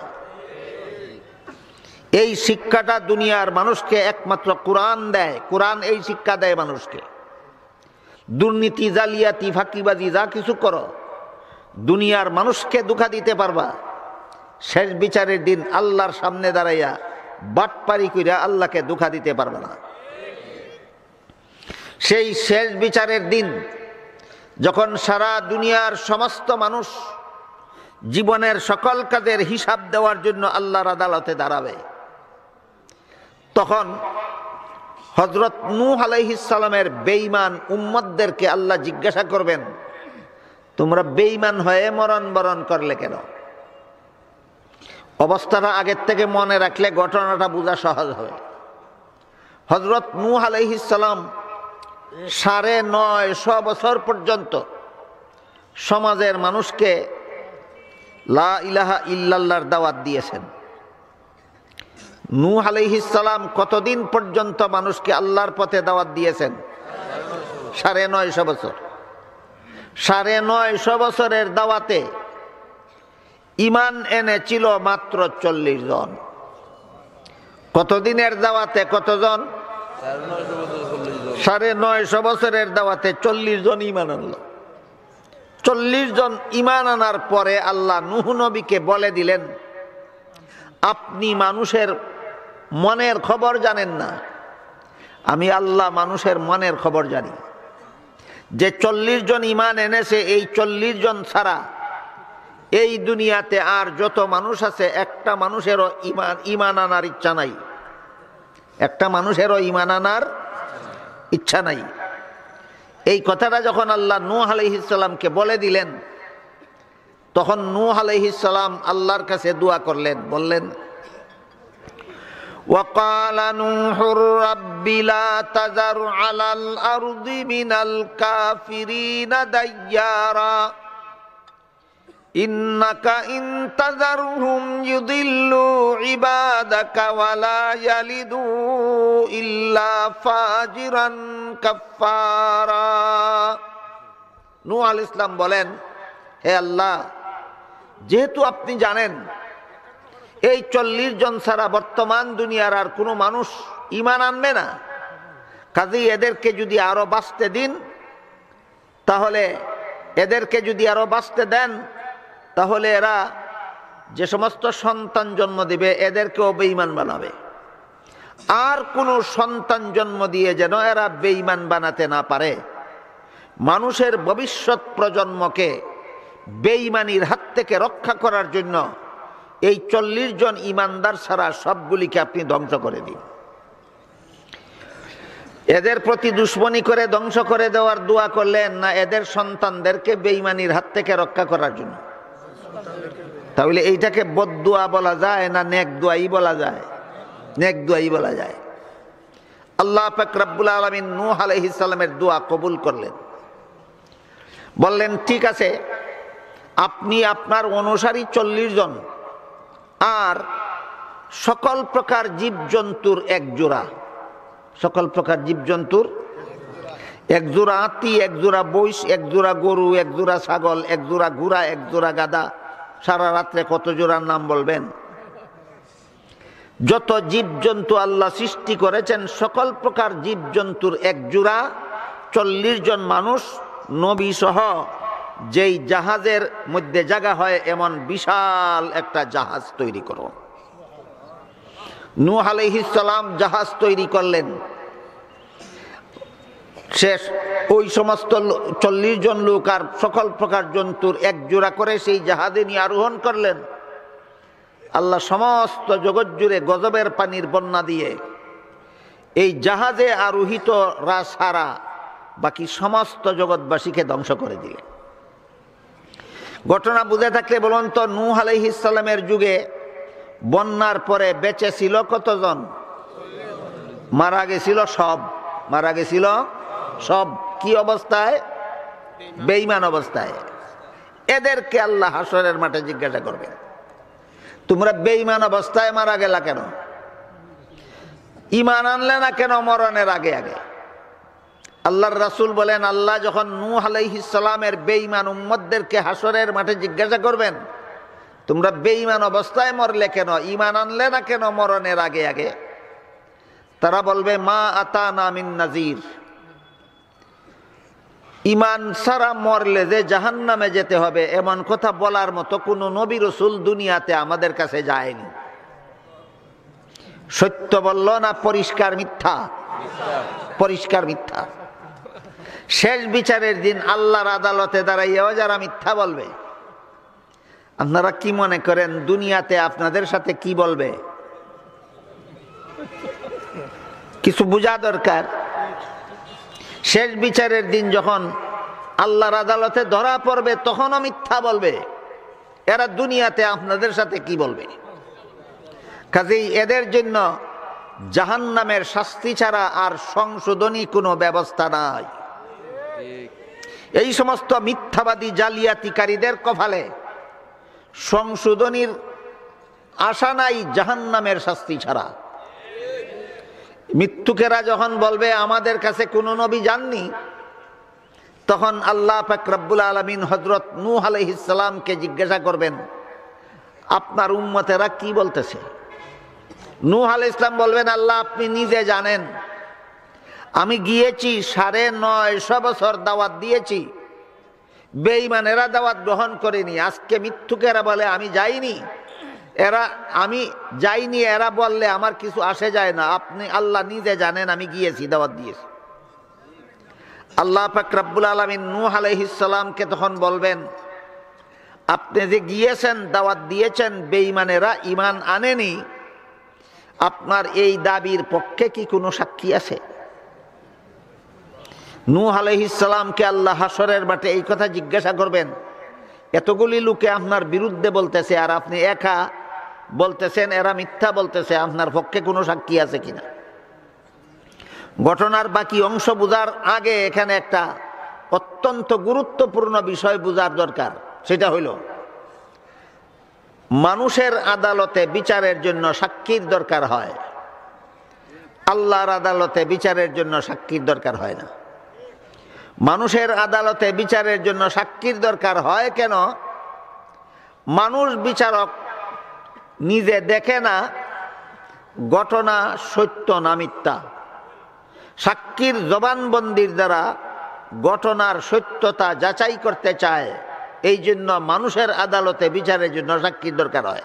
এই শিক্ষাটা দুনিয়ার মানুষকে একমাত্র কোরআন দেয় কোরআন এই শিক্ষা দেয় মানুষকে দুর্নীতি জালিয়াতি ফাঁকিবাজি যা কিছু করো দুনিয়ার মানুষকে দুঃখা দিতে পারবা শেষ বিচারের দিন আল্লাহর সামনে দাঁড়াইয়া বাটপারি কইরা আল্লাহকে দুঃখা দিতে পারবে না সেই শেষ বিচারের দিন যখন সারা দুনিয়ার সমস্ত মানুষ জীবনের সকল কাজের হিসাব দেওয়ার জন্য আল্লাহর আদালতে দাঁড়াবে তখন হজরত নূহ আলাইহিসালামের বেঈমান উম্মদদেরকে আল্লাহ জিজ্ঞাসা করবেন তোমরা বেইমান হয়ে মরণ বরণ করলে কেন অবস্থাটা আগের থেকে মনে রাখলে ঘটনাটা বোঝা সহজ হবে হজরত নূহ আলহিসাম সাড়ে নয় শ বছর পর্যন্ত সমাজের মানুষকে লা ইলাহা ইল্লাল্লাহর দাওয়াত দিয়েছেন নূহ আলহিসাম কতদিন পর্যন্ত মানুষকে আল্লাহর পথে দাওয়াত দিয়েছেন সাড়ে শ বছর সাড়ে নয়শো বছরের দাওয়াতে ইমান এনেছিল মাত্র চল্লিশ জন কতদিনের দাওয়াতে কতজন সাড়ে নয়শো বছরের দাওয়াতে চল্লিশ জন ইমান আনল চল্লিশ জন ইমান আনার পরে আল্লাহ নুহ নবীকে বলে দিলেন আপনি মানুষের মনের খবর জানেন না আমি আল্লাহ মানুষের মনের খবর জানি যে চল্লিশ জন ইমান এনেছে এই চল্লিশ জন ছাড়া এই দুনিয়াতে আর যত মানুষ আছে একটা মানুষেরও ইমান ইমান আনার ইচ্ছা নাই একটা মানুষেরও ইমান আনার ইচ্ছা নাই এই কথাটা যখন আল্লাহ নু আলহিসামকে বলে দিলেন তখন নু আলহিসাম আল্লাহর কাছে দোয়া করলেন বললেন وقال نوح رب لا تذر على الأرض من الكافرين ديارا إنك إن تذرهم يضلوا عبادك ولا يلدوا إلا فاجرا كفارا نوح الإسلام بولين হে আল্লাহ যেহেতু আপনি জানেন এই চল্লিশ জন ছাড়া বর্তমান দুনিয়ার আর কোনো মানুষ ইমান আনবে না কাজেই এদেরকে যদি আরও বাঁচতে দিন তাহলে এদেরকে যদি আরও বাঁচতে দেন তাহলে এরা যে সমস্ত সন্তান জন্ম দিবে এদেরকেও বেঈমান বানাবে আর কোনো সন্তান জন্ম দিয়ে যেন এরা বেঈমান বানাতে না পারে মানুষের ভবিষ্যৎ প্রজন্মকে বেঈমানির হাত থেকে রক্ষা করার জন্য এই চল্লিশ জন ইমানদার ছাড়া সবগুলিকে আপনি ধ্বংস করে দিন এদের প্রতি দুশ্মনী করে ধ্বংস করে দেওয়ার দোয়া করলেন না এদের সন্তানদেরকে বেইমানির হাত থেকে রক্ষা করার জন্য তাহলে এইটাকে বদুয়া বলা যায় না নেক দোয়াই বলা যায় নেক দোয়াই বলা যায় আল্লাহ পাক রব্বুল আলমিন নূহ আলহিসাল্লামের দোয়া কবুল করলেন বললেন ঠিক আছে আপনি আপনার অনুসারী চল্লিশ জন আর সকল প্রকার জীবজন্তুর এক জোড়া সকল প্রকার জীবজন্তুর এক জোড়া আতি এক জোড়া বৈশ এক জোড়া গরু এক জোড়া ছাগল এক জোড়া ঘোড়া এক জোড়া গাদা সারা রাত্রে কত জোড়ার নাম বলবেন যত জীবজন্তু আল্লাহ সৃষ্টি করেছেন সকল প্রকার জীবজন্তুর এক জোড়া চল্লিশ জন মানুষ নবী সহ যেই জাহাজের মধ্যে জায়গা হয় এমন বিশাল একটা জাহাজ তৈরি করো নূহ আলহিসাম জাহাজ তৈরি করলেন শেষ ওই সমস্ত চল্লিশ জন লোক আর সকল প্রকার জন্তুর একজোড়া করে সেই জাহাজে নিয়ে আরোহণ করলেন আল্লাহ সমস্ত জগৎ জুড়ে গজবের পানির বন্যা দিয়ে এই জাহাজে আরোহিত সারা বাকি সমস্ত জগৎবাসীকে ধ্বংস করে দিলেন ঘটনা বুঝে থাকলে বলুন তো নূ আলাইহিসাল্লামের যুগে বন্যার পরে বেঁচে ছিল কতজন মারা গেছিল সব মারা গেছিল সব কি অবস্থায় বেইমান অবস্থায় এদেরকে আল্লাহ হাসরের মাঠে জিজ্ঞাসা করবে তোমরা বেইমান অবস্থায় মারা গেলা কেন ইমান আনলে না কেন মরণের আগে আগে আল্লাহর রাসুল বলেন আল্লাহ যখন নূ আলাইহিসালামের বেঈমান উম্মদদেরকে হাসরের মাঠে জিজ্ঞাসা করবেন তোমরা বেঈমান অবস্থায় মরলে কেন ইমান আনলে না কেন মরণের আগে আগে তারা বলবে মা আতা নামিন নাজির ইমান সারা মরলে যে জাহান নামে যেতে হবে এমন কথা বলার মতো কোনো নবী রসুল দুনিয়াতে আমাদের কাছে যায়নি সত্য বলল না পরিষ্কার মিথ্যা পরিষ্কার মিথ্যা শেষ বিচারের দিন আল্লাহর আদালতে দাঁড়াইয়াও যারা মিথ্যা বলবে আপনারা কি মনে করেন দুনিয়াতে আপনাদের সাথে কি বলবে কিছু বোঝা দরকার শেষ বিচারের দিন যখন আল্লাহর আদালতে ধরা পড়বে তখনও মিথ্যা বলবে এরা দুনিয়াতে আপনাদের সাথে কি বলবে কাজেই এদের জন্য জাহান্নামের শাস্তি ছাড়া আর সংশোধনী কোনো ব্যবস্থা নাই এই সমস্ত মিথ্যাবাদী জালিয়াতিকারীদের কফালে সংশোধনীর আশা নাই জাহান নামের শাস্তি ছাড়া মৃত্যুকেরা যখন বলবে আমাদের কাছে কোনো নবী যাননি তখন আল্লাহ ফাকরাবুল আলমিন হজরত নূ আলহিসামকে জিজ্ঞাসা করবেন আপনার উম্মতেরা কি বলতেছে নূ আল ইসলাম বলবেন আল্লাহ আপনি নিজে জানেন আমি গিয়েছি সাড়ে নয়শো বছর দাওয়াত দিয়েছি বেইমানেরা দাওয়াত গ্রহণ করেনি আজকে মিথ্যুকেরা বলে আমি যাইনি এরা আমি যাইনি এরা বললে আমার কিছু আসে যায় না আপনি আল্লাহ নিজে জানেন আমি গিয়েছি দাওয়াত দিয়েছি আল্লাহ ফাকরাবুল আলমিন নূ আলহিসামকে তখন বলবেন আপনি যে গিয়েছেন দাওয়াত দিয়েছেন বেইমানেরা ইমান আনেনি আপনার এই দাবির পক্ষে কি কোনো সাক্ষী আছে নূহ আলহিসামকে আল্লাহ হাসরের বাটে এই কথা জিজ্ঞাসা করবেন এতগুলি লোকে আপনার বিরুদ্ধে বলতেছে আর আপনি একা বলতেছেন এরা মিথ্যা বলতেছে আপনার পক্ষে কোনো সাক্ষী আছে কিনা ঘটনার বাকি অংশ বোঝার আগে এখানে একটা অত্যন্ত গুরুত্বপূর্ণ বিষয় বোঝার দরকার সেটা হইল মানুষের আদালতে বিচারের জন্য সাক্ষীর দরকার হয় আল্লাহর আদালতে বিচারের জন্য সাক্ষীর দরকার হয় না মানুষের আদালতে বিচারের জন্য সাক্ষীর দরকার হয় কেন মানুষ বিচারক নিজে দেখে না ঘটনা সত্য না মিথ্যা সাক্ষীর জবানবন্দির দ্বারা ঘটনার সত্যতা যাচাই করতে চায় এই জন্য মানুষের আদালতে বিচারের জন্য সাক্ষীর দরকার হয়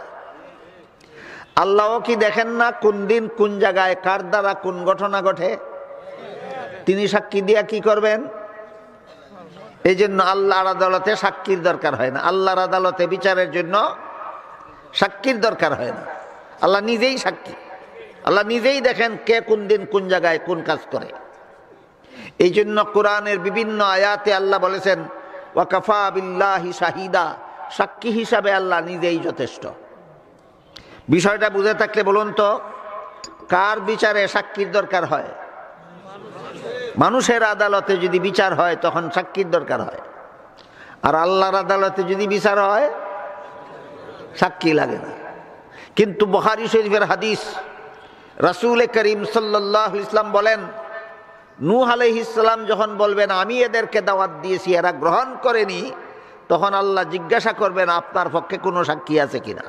আল্লাহ কি দেখেন না কোন দিন কোন জায়গায় কার দ্বারা কোন ঘটনা ঘটে তিনি সাক্ষী দিয়া কি করবেন এই জন্য আল্লাহর আদালতে সাক্ষীর দরকার হয় না আল্লাহর আদালতে বিচারের জন্য সাক্ষীর দরকার হয় না আল্লাহ নিজেই সাক্ষী আল্লাহ নিজেই দেখেন কে কোন দিন কোন জায়গায় কোন কাজ করে এই জন্য কোরআনের বিভিন্ন আয়াতে আল্লাহ বলেছেন ওয়াকাফা বিল্লাহি শাহিদা সাক্ষী হিসাবে আল্লাহ নিজেই যথেষ্ট বিষয়টা বুঝে থাকলে বলুন তো কার বিচারে সাক্ষীর দরকার হয় মানুষের আদালতে যদি বিচার হয় তখন সাক্ষীর দরকার হয় আর আল্লাহর আদালতে যদি বিচার হয় সাক্ষী লাগে না কিন্তু বহারি শরীফের হাদিস রাসুল করিম সাল্লাহ ইসলাম বলেন নূ আলহ ইসলাম যখন বলবেন আমি এদেরকে দাওয়াত দিয়েছি এরা গ্রহণ করেনি তখন আল্লাহ জিজ্ঞাসা করবেন আপনার পক্ষে কোনো সাক্ষী আছে কিনা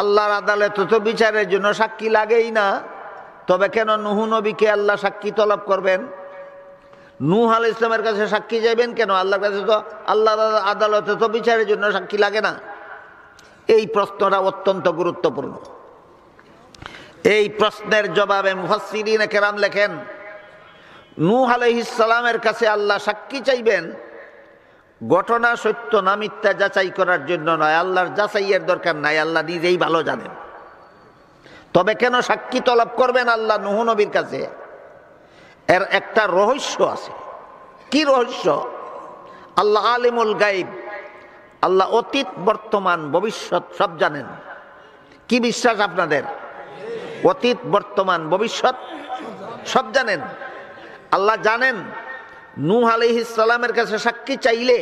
আল্লাহর আদালতে তো বিচারের জন্য সাক্ষী লাগেই না তবে কেন নুহু নবীকে আল্লাহ সাক্ষী তলব করবেন নুহ আল ইসলামের কাছে সাক্ষী যাইবেন কেন আল্লাহর কাছে তো আল্লাহ আদালতে তো বিচারের জন্য সাক্ষী লাগে না এই প্রশ্নটা অত্যন্ত গুরুত্বপূর্ণ এই প্রশ্নের জবাবে মুফাসিরিন কেরাম লেখেন নূহ আলহিসালামের কাছে আল্লাহ সাক্ষী চাইবেন ঘটনা সত্য না মিথ্যা যাচাই করার জন্য নয় আল্লাহর যাচাইয়ের দরকার নাই আল্লাহ নিজেই ভালো জানেন তবে কেন সাক্ষী তলব করবেন আল্লাহ নুহু নবীর কাছে এর একটা রহস্য আছে কি রহস্য আল্লাহ আলিমুল গাইব আল্লাহ অতীত বর্তমান ভবিষ্যৎ সব জানেন কি বিশ্বাস আপনাদের অতীত বর্তমান ভবিষ্যৎ সব জানেন আল্লাহ জানেন নূহ আলহিসাল্লামের কাছে সাক্ষী চাইলে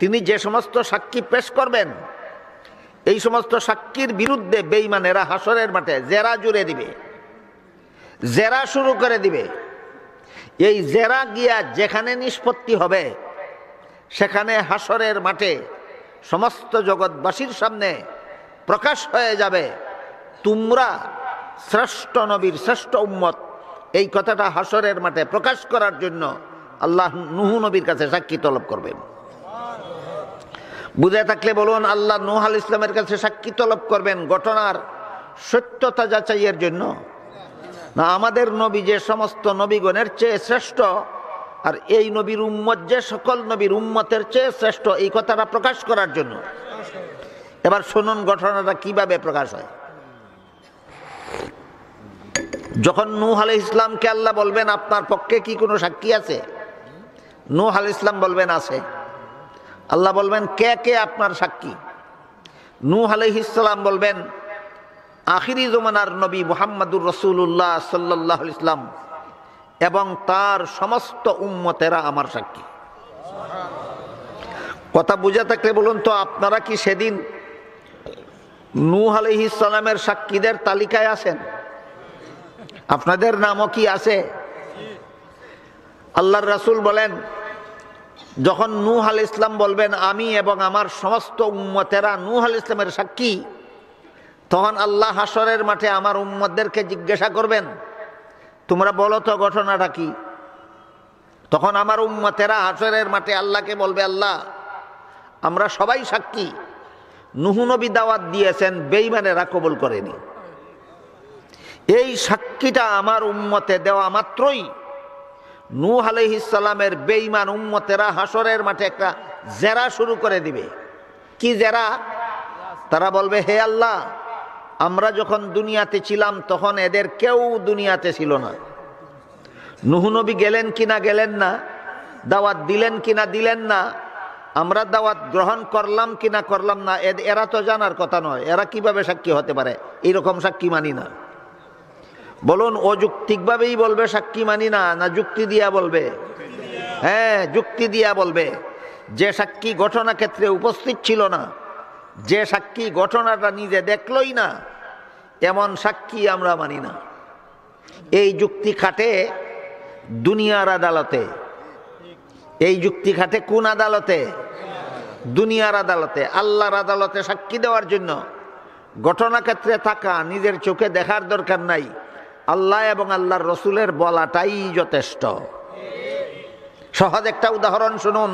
তিনি যে সমস্ত সাক্ষী পেশ করবেন এই সমস্ত সাক্ষীর বিরুদ্ধে বেইমানেরা হাসরের মাঠে জেরা জুড়ে দিবে জেরা শুরু করে দিবে এই জেরা গিয়া যেখানে নিষ্পত্তি হবে সেখানে হাসরের মাঠে সমস্ত জগৎবাসীর সামনে প্রকাশ হয়ে যাবে তোমরা শ্রেষ্ঠ নবীর শ্রেষ্ঠ উম্মত এই কথাটা হাসরের মাঠে প্রকাশ করার জন্য আল্লাহ নুহু নবীর কাছে সাক্ষী তলব করবেন বুঝে থাকলে বলুন আল্লাহ নুহাল ইসলামের কাছে সাক্ষী তলব করবেন ঘটনার সত্যতা যাচাইয়ের জন্য না আমাদের নবী যে সমস্ত নবীগণের চেয়ে শ্রেষ্ঠ আর এই নবীর উম্মত যে সকল নবীর উম্মতের চেয়ে শ্রেষ্ঠ এই কথাটা প্রকাশ করার জন্য এবার শুনুন ঘটনাটা কিভাবে প্রকাশ হয় যখন নূহ আলি ইসলামকে আল্লাহ বলবেন আপনার পক্ষে কি কোনো সাক্ষী আছে নূহ আল ইসলাম বলবেন আছে আল্লাহ বলবেন কে কে আপনার সাক্ষী নূ আলহিসাম বলবেন আখিরি জমানার নবী মোহাম্মদুর রসুল্লাহ সাল্লাহ ইসলাম এবং তার সমস্ত উম্মতেরা আমার সাক্ষী কথা বুঝে থাকলে বলুন তো আপনারা কি সেদিন নূহ আলহিসালামের সাক্ষীদের তালিকায় আছেন আপনাদের নামও কি আছে আল্লাহর রাসুল বলেন যখন নূহ আল ইসলাম বলবেন আমি এবং আমার সমস্ত উম্মতেরা নূহ আল ইসলামের সাক্ষী তখন আল্লাহ হাসরের মাঠে আমার উম্মদেরকে জিজ্ঞাসা করবেন তোমরা বলো তো ঘটনাটা কি তখন আমার উম্মতেরা হাসরের মাঠে আল্লাহকে বলবে আল্লাহ আমরা সবাই সাক্ষী নুহুনবী দাওয়াত দিয়েছেন বেইমানেরা কবল করেনি এই সাক্ষীটা আমার উম্মতে দেওয়া মাত্রই আলহ আলহিসাল্লামের বেঈমান উম্মতেরা হাসরের মাঠে একটা জেরা শুরু করে দিবে কি জেরা তারা বলবে হে আল্লাহ আমরা যখন দুনিয়াতে ছিলাম তখন এদের কেউ দুনিয়াতে ছিল না নুহনবী গেলেন কি না গেলেন না দাওয়াত দিলেন কি না দিলেন না আমরা দাওয়াত গ্রহণ করলাম কি না করলাম না এরা তো জানার কথা নয় এরা কিভাবে সাক্ষী হতে পারে এইরকম সাক্ষী মানি না বলুন অযৌক্তিকভাবেই বলবে সাক্ষী মানি না না যুক্তি দিয়া বলবে হ্যাঁ যুক্তি দিয়া বলবে যে সাক্ষী ঘটনা ক্ষেত্রে উপস্থিত ছিল না যে সাক্ষী ঘটনাটা নিজে দেখলই না এমন সাক্ষী আমরা মানি না এই যুক্তি খাটে দুনিয়ার আদালতে এই যুক্তি খাটে কোন আদালতে দুনিয়ার আদালতে আল্লাহর আদালতে সাক্ষী দেওয়ার জন্য ঘটনাক্ষেত্রে থাকা নিজের চোখে দেখার দরকার নাই আল্লাহ এবং আল্লাহর রসুলের বলাটাই যথেষ্ট সহজ একটা উদাহরণ শুনুন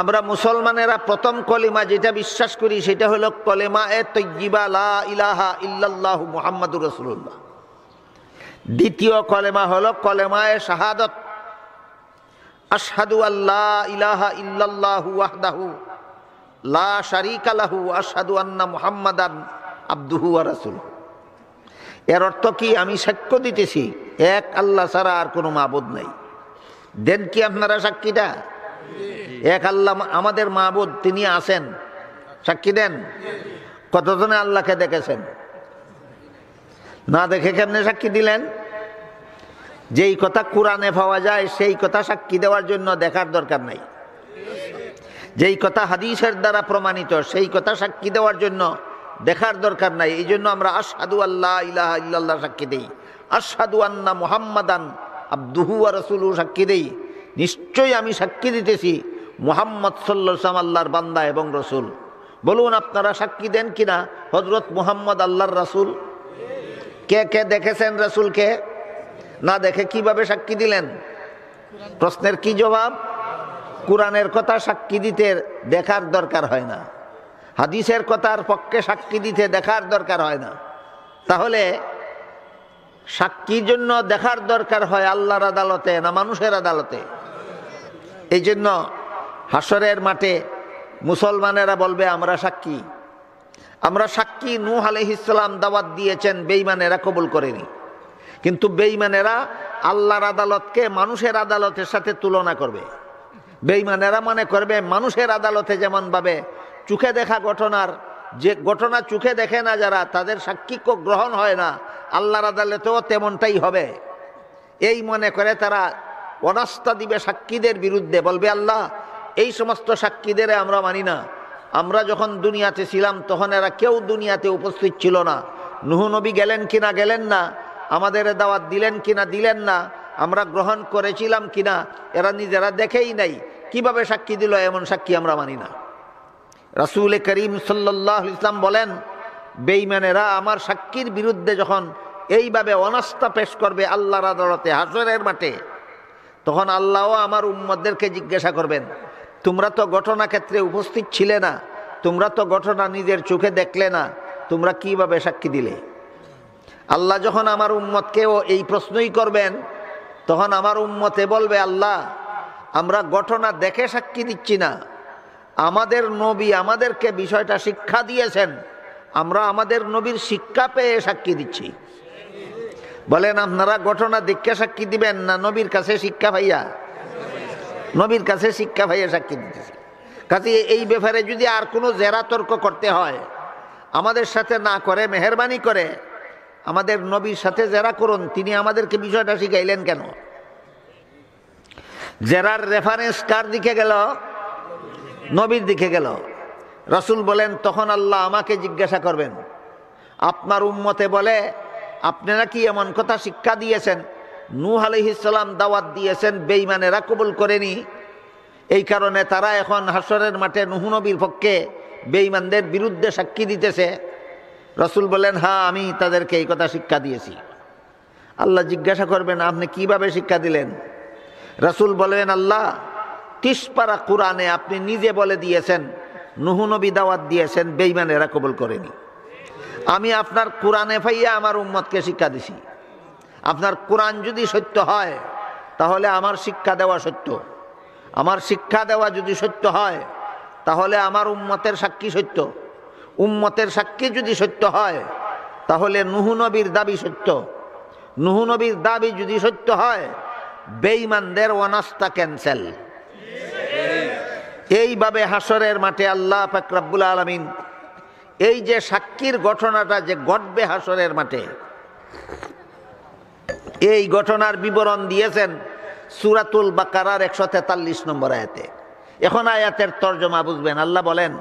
আমরা মুসলমানেরা প্রথম কলিমা যেটা বিশ্বাস করি সেটা হলো কলেমা এ তৈবা লা ইলাহা ইল্লাহ মুহাম্মদুর রসুল্লাহ দ্বিতীয় কলেমা হলো কলেমা এ শাহাদত আশহাদু আল্লাহ ইলাহা ইল্লাল্লাহু ওয়াহদাহু লা শারিকা লাহু আশহাদু আন্না মুহাম্মাদান আব্দুহু ওয়া রাসূলুহু এর অর্থ কি আমি সাক্ষ্য দিতেছি এক আল্লাহ ছাড়া আর কোনো মাবুদ নাই দেন কি আপনারা সাক্ষীটা এক আল্লাহ আমাদের মাহবুদ তিনি আছেন সাক্ষী দেন কতজনে আল্লাহকে দেখেছেন না দেখে কেমনে সাক্ষী দিলেন যেই কথা কোরআনে পাওয়া যায় সেই কথা সাক্ষী দেওয়ার জন্য দেখার দরকার নাই যেই কথা হাদিসের দ্বারা প্রমাণিত সেই কথা সাক্ষী দেওয়ার জন্য দেখার দরকার নাই এই জন্য আমরা আসাদু আল্লাহ ইলাহা ইল্লাল্লাহ সাক্ষী দেই আসাদু আন্না মুহাম্মাদান আব্দুহু আর সাক্ষী দেই নিশ্চয়ই আমি সাক্ষী দিতেছি মোহাম্মদ সাল্লাম আল্লাহর বান্দা এবং রসুল বলুন আপনারা সাক্ষী দেন কিনা হজরত মোহাম্মদ আল্লাহর রাসুল কে কে দেখেছেন রাসুলকে না দেখে কিভাবে সাক্ষী দিলেন প্রশ্নের কি জবাব কোরআনের কথা সাক্ষী দিতে দেখার দরকার হয় না হাদিসের কথার পক্ষে সাক্ষী দিতে দেখার দরকার হয় না তাহলে সাক্ষীর জন্য দেখার দরকার হয় আল্লাহর আদালতে না মানুষের আদালতে এই জন্য হাসরের মাঠে মুসলমানেরা বলবে আমরা সাক্ষী আমরা সাক্ষী নূহ ইসলাম দাওয়াত দিয়েছেন বেইমানেরা কবুল করেনি কিন্তু বেইমানেরা আল্লাহর আদালতকে মানুষের আদালতের সাথে তুলনা করবে বেইমানেরা মনে করবে মানুষের আদালতে যেমনভাবে চোখে দেখা ঘটনার যে ঘটনা চোখে দেখে না যারা তাদের সাক্ষিক্য গ্রহণ হয় না আল্লাহর আদালতেও তেমনটাই হবে এই মনে করে তারা অনাস্থা দিবে সাক্ষীদের বিরুদ্ধে বলবে আল্লাহ এই সমস্ত সাক্ষীদের আমরা মানি না আমরা যখন দুনিয়াতে ছিলাম তখন এরা কেউ দুনিয়াতে উপস্থিত ছিল না নবী গেলেন কি না গেলেন না আমাদের দাওয়াত দিলেন কি না দিলেন না আমরা গ্রহণ করেছিলাম কি না এরা নিজেরা দেখেই নাই কিভাবে সাক্ষী দিল এমন সাক্ষী আমরা মানি না রাসুল করিম সাল্লাহ ইসলাম বলেন বেইমানেরা আমার সাক্ষীর বিরুদ্ধে যখন এইভাবে অনাস্থা পেশ করবে আল্লাহর আদালতে হাসরের মাঠে তখন আল্লাহও আমার উম্মদদেরকে জিজ্ঞাসা করবেন তোমরা তো ঘটনা ক্ষেত্রে উপস্থিত ছিলে না তোমরা তো ঘটনা নিজের চোখে দেখলে না তোমরা কিভাবে সাক্ষী দিলে আল্লাহ যখন আমার উম্মতকেও এই প্রশ্নই করবেন তখন আমার উম্মতে বলবে আল্লাহ আমরা ঘটনা দেখে সাক্ষী দিচ্ছি না আমাদের নবী আমাদেরকে বিষয়টা শিক্ষা দিয়েছেন আমরা আমাদের নবীর শিক্ষা পেয়ে সাক্ষী দিচ্ছি বলেন আপনারা ঘটনা দীক্ষা সাক্ষী দিবেন না নবীর কাছে শিক্ষা ভাইয়া নবীর কাছে শিক্ষা ভাইয়া সাক্ষী দিতেছে কাজে এই ব্যাপারে যদি আর কোনো জেরা তর্ক করতে হয় আমাদের সাথে না করে মেহরবানি করে আমাদের নবীর সাথে জেরা করুন তিনি আমাদেরকে বিষয়টা শিখাইলেন কেন জেরার রেফারেন্স কার দিকে গেল নবীর দিকে গেল রসুল বলেন তখন আল্লাহ আমাকে জিজ্ঞাসা করবেন আপনার উম্মতে বলে আপনারা কি এমন কথা শিক্ষা দিয়েছেন নূহ আলহিসাল্লাম দাওয়াত দিয়েছেন বেইমানেরা কবুল করেনি এই কারণে তারা এখন হাসরের মাঠে নবীর পক্ষে বেইমানদের বিরুদ্ধে সাক্ষী দিতেছে রসুল বলেন হ্যাঁ আমি তাদেরকে এই কথা শিক্ষা দিয়েছি আল্লাহ জিজ্ঞাসা করবেন আপনি কিভাবে শিক্ষা দিলেন রসুল বলেন আল্লাহ তিসপাড়া কোরআনে আপনি নিজে বলে দিয়েছেন নুহনবী দাওয়াত দিয়েছেন বেইমানেরা কবল করেনি আমি আপনার কোরআনে ফাইয়া আমার উম্মতকে শিক্ষা দিছি আপনার কোরআন যদি সত্য হয় তাহলে আমার শিক্ষা দেওয়া সত্য আমার শিক্ষা দেওয়া যদি সত্য হয় তাহলে আমার উম্মতের সাক্ষী সত্য উম্মতের সাক্ষী যদি সত্য হয় তাহলে নুহনবীর দাবি সত্য নুহনবীর দাবি যদি সত্য হয় বেইমানদের অনাস্তা ক্যান্সেল এইভাবে হাসরের মাঠে আল্লাহ ফাকরাবুল আলমিন এই যে সাক্ষীর ঘটনাটা যে ঘটবে হাসরের মাঠে এই ঘটনার বিবরণ দিয়েছেন সুরাতুল বাকারার একশো তেতাল্লিশ নম্বর আয়াতে এখন আয়াতের তর্জমা বুঝবেন আল্লাহ বলেন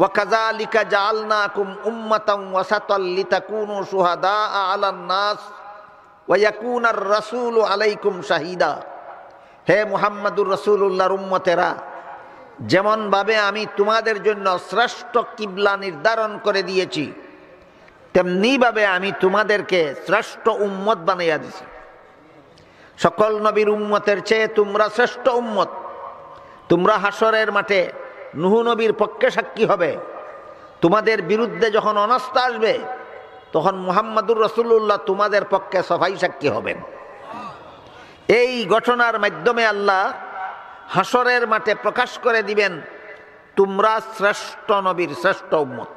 ওয়াকাজালিকা জাআলনাকুম উম্মাতাম ওয়াসাতাল কুনু সুহাদা আলান নাস ওয়া ইয়াকুনার রাসূলু আলাইকুম শাহীদা হে মুহাম্মাদুর রাসূলুল্লাহর উম্মতেরা যেমনভাবে আমি তোমাদের জন্য শ্রেষ্ঠ কিবলা নির্ধারণ করে দিয়েছি তেমনিভাবে আমি তোমাদেরকে শ্রেষ্ঠ উম্মত বানাইয়া দিছি সকল নবীর উম্মতের চেয়ে তোমরা শ্রেষ্ঠ উম্মত তোমরা হাসরের মাঠে নুহু নবীর পক্ষে সাক্ষী হবে তোমাদের বিরুদ্ধে যখন অনাস্থা আসবে তখন মোহাম্মদুর রসুল্লাহ তোমাদের পক্ষে সফাই সাক্ষী হবেন এই ঘটনার মাধ্যমে আল্লাহ হাসরের মাঠে প্রকাশ করে দিবেন তোমরা শ্রেষ্ঠ নবীর শ্রেষ্ঠ উম্মত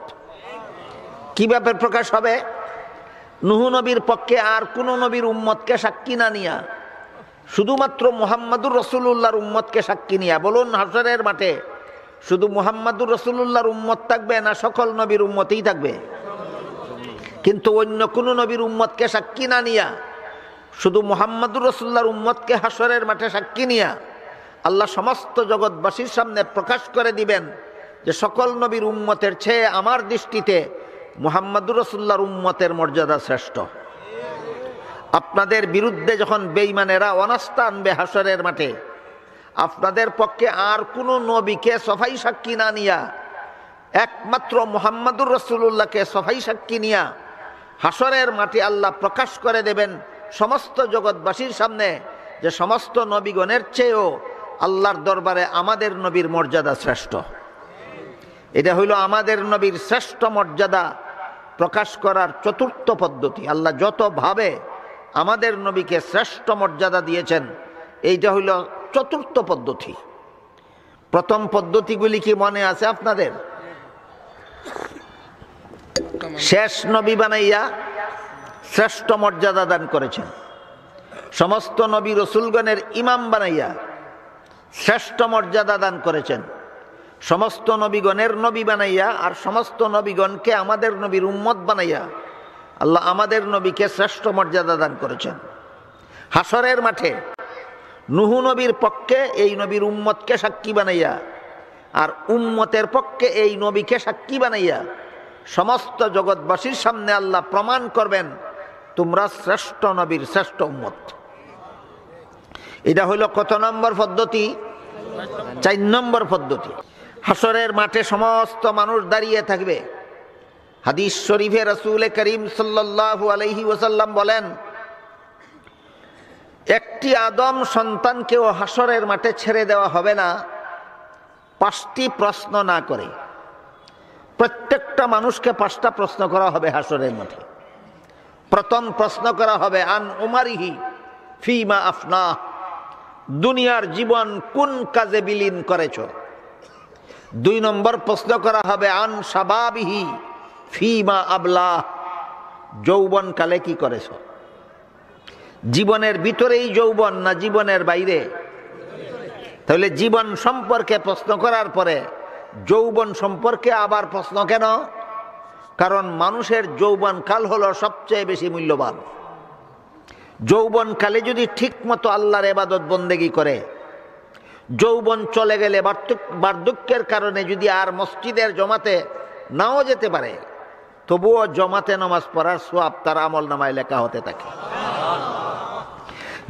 ব্যাপার প্রকাশ হবে নুহু নবীর পক্ষে আর কোন নবীর উম্মতকে সাক্ষী না নিয়া শুধুমাত্র মোহাম্মদুর রসুল্লাহর উম্মতকে সাক্ষী নিয়া বলুন হাসরের মাঠে শুধু মোহাম্মদুর রসুল্লাহর উম্মত থাকবে না সকল নবীর উম্মতেই থাকবে কিন্তু অন্য কোনো নবীর উম্মতকে সাক্ষী না নিয়া শুধু মোহাম্মদুর রসুল্লাহর উম্মতকে হাসরের মাঠে সাক্ষী নিয়া আল্লাহ সমস্ত জগৎবাসীর সামনে প্রকাশ করে দিবেন যে সকল নবীর উম্মতের চেয়ে আমার দৃষ্টিতে মোহাম্মদুর রসুল্লাহর উম্মতের মর্যাদা শ্রেষ্ঠ আপনাদের বিরুদ্ধে যখন বেইমানেরা অনাস্থা আনবে হাসরের মাঠে আপনাদের পক্ষে আর কোনো নবীকে সফাই সাক্ষী না নিয়া একমাত্র মোহাম্মদুর রসুল্লাহকে সফাই সাক্ষী নিয়া হাসরের মাটি আল্লাহ প্রকাশ করে দেবেন সমস্ত জগৎবাসীর সামনে যে সমস্ত নবীগণের চেয়েও আল্লাহর দরবারে আমাদের নবীর মর্যাদা শ্রেষ্ঠ এটা হইল আমাদের নবীর শ্রেষ্ঠ মর্যাদা প্রকাশ করার চতুর্থ পদ্ধতি আল্লাহ যতভাবে আমাদের নবীকে শ্রেষ্ঠ মর্যাদা দিয়েছেন এইটা হইল চতুর্থ পদ্ধতি প্রথম পদ্ধতিগুলি কি মনে আছে আপনাদের শেষ নবী বানাইয়া শ্রেষ্ঠ মর্যাদা দান করেছেন সমস্ত নবী রসুলগণের ইমাম বানাইয়া শ্রেষ্ঠ মর্যাদা দান করেছেন সমস্ত নবীগণের নবী বানাইয়া আর সমস্ত নবীগণকে আমাদের নবীর উম্মত বানাইয়া আল্লাহ আমাদের নবীকে শ্রেষ্ঠ মর্যাদা দান করেছেন হাসরের মাঠে নুহু নবীর পক্ষে এই নবীর উম্মতকে সাক্ষী বানাইয়া আর উম্মতের পক্ষে এই নবীকে সাক্ষী বানাইয়া সমস্ত জগৎবাসীর সামনে আল্লাহ প্রমাণ করবেন তোমরা শ্রেষ্ঠ নবীর শ্রেষ্ঠ উম্মত এটা হইল কত নম্বর পদ্ধতি চার নম্বর পদ্ধতি হাসরের মাঠে সমস্ত মানুষ দাঁড়িয়ে থাকবে হাদিস শরীফে রসুল করিম সাল্লাহ আলহি ওসাল্লাম বলেন একটি আদম সন্তানকেও হাসরের মাঠে ছেড়ে দেওয়া হবে না পাঁচটি প্রশ্ন না করে প্রত্যেকটা মানুষকে পাঁচটা প্রশ্ন করা হবে হাসরের মাঠে প্রথম প্রশ্ন করা হবে আন উমারিহি ফিমা আফনাহ দুনিয়ার জীবন কোন কাজে বিলীন করেছ দুই নম্বর প্রশ্ন করা হবে আন সাবাবিহি ফিমা আবলা যৌবনকালে কি করেছ জীবনের ভিতরেই যৌবন না জীবনের বাইরে তাহলে জীবন সম্পর্কে প্রশ্ন করার পরে যৌবন সম্পর্কে আবার প্রশ্ন কেন কারণ মানুষের যৌবনকাল হলো সবচেয়ে বেশি মূল্যবান যৌবনকালে যদি ঠিকমতো আল্লাহর এবাদত বন্দেগি করে যৌবন চলে গেলে বার্ধক্যের কারণে যদি আর মসজিদের জমাতে নাও যেতে পারে তবুও জমাতে নামাজ পড়ার সোয়াব তার আমল নামায় লেখা হতে থাকে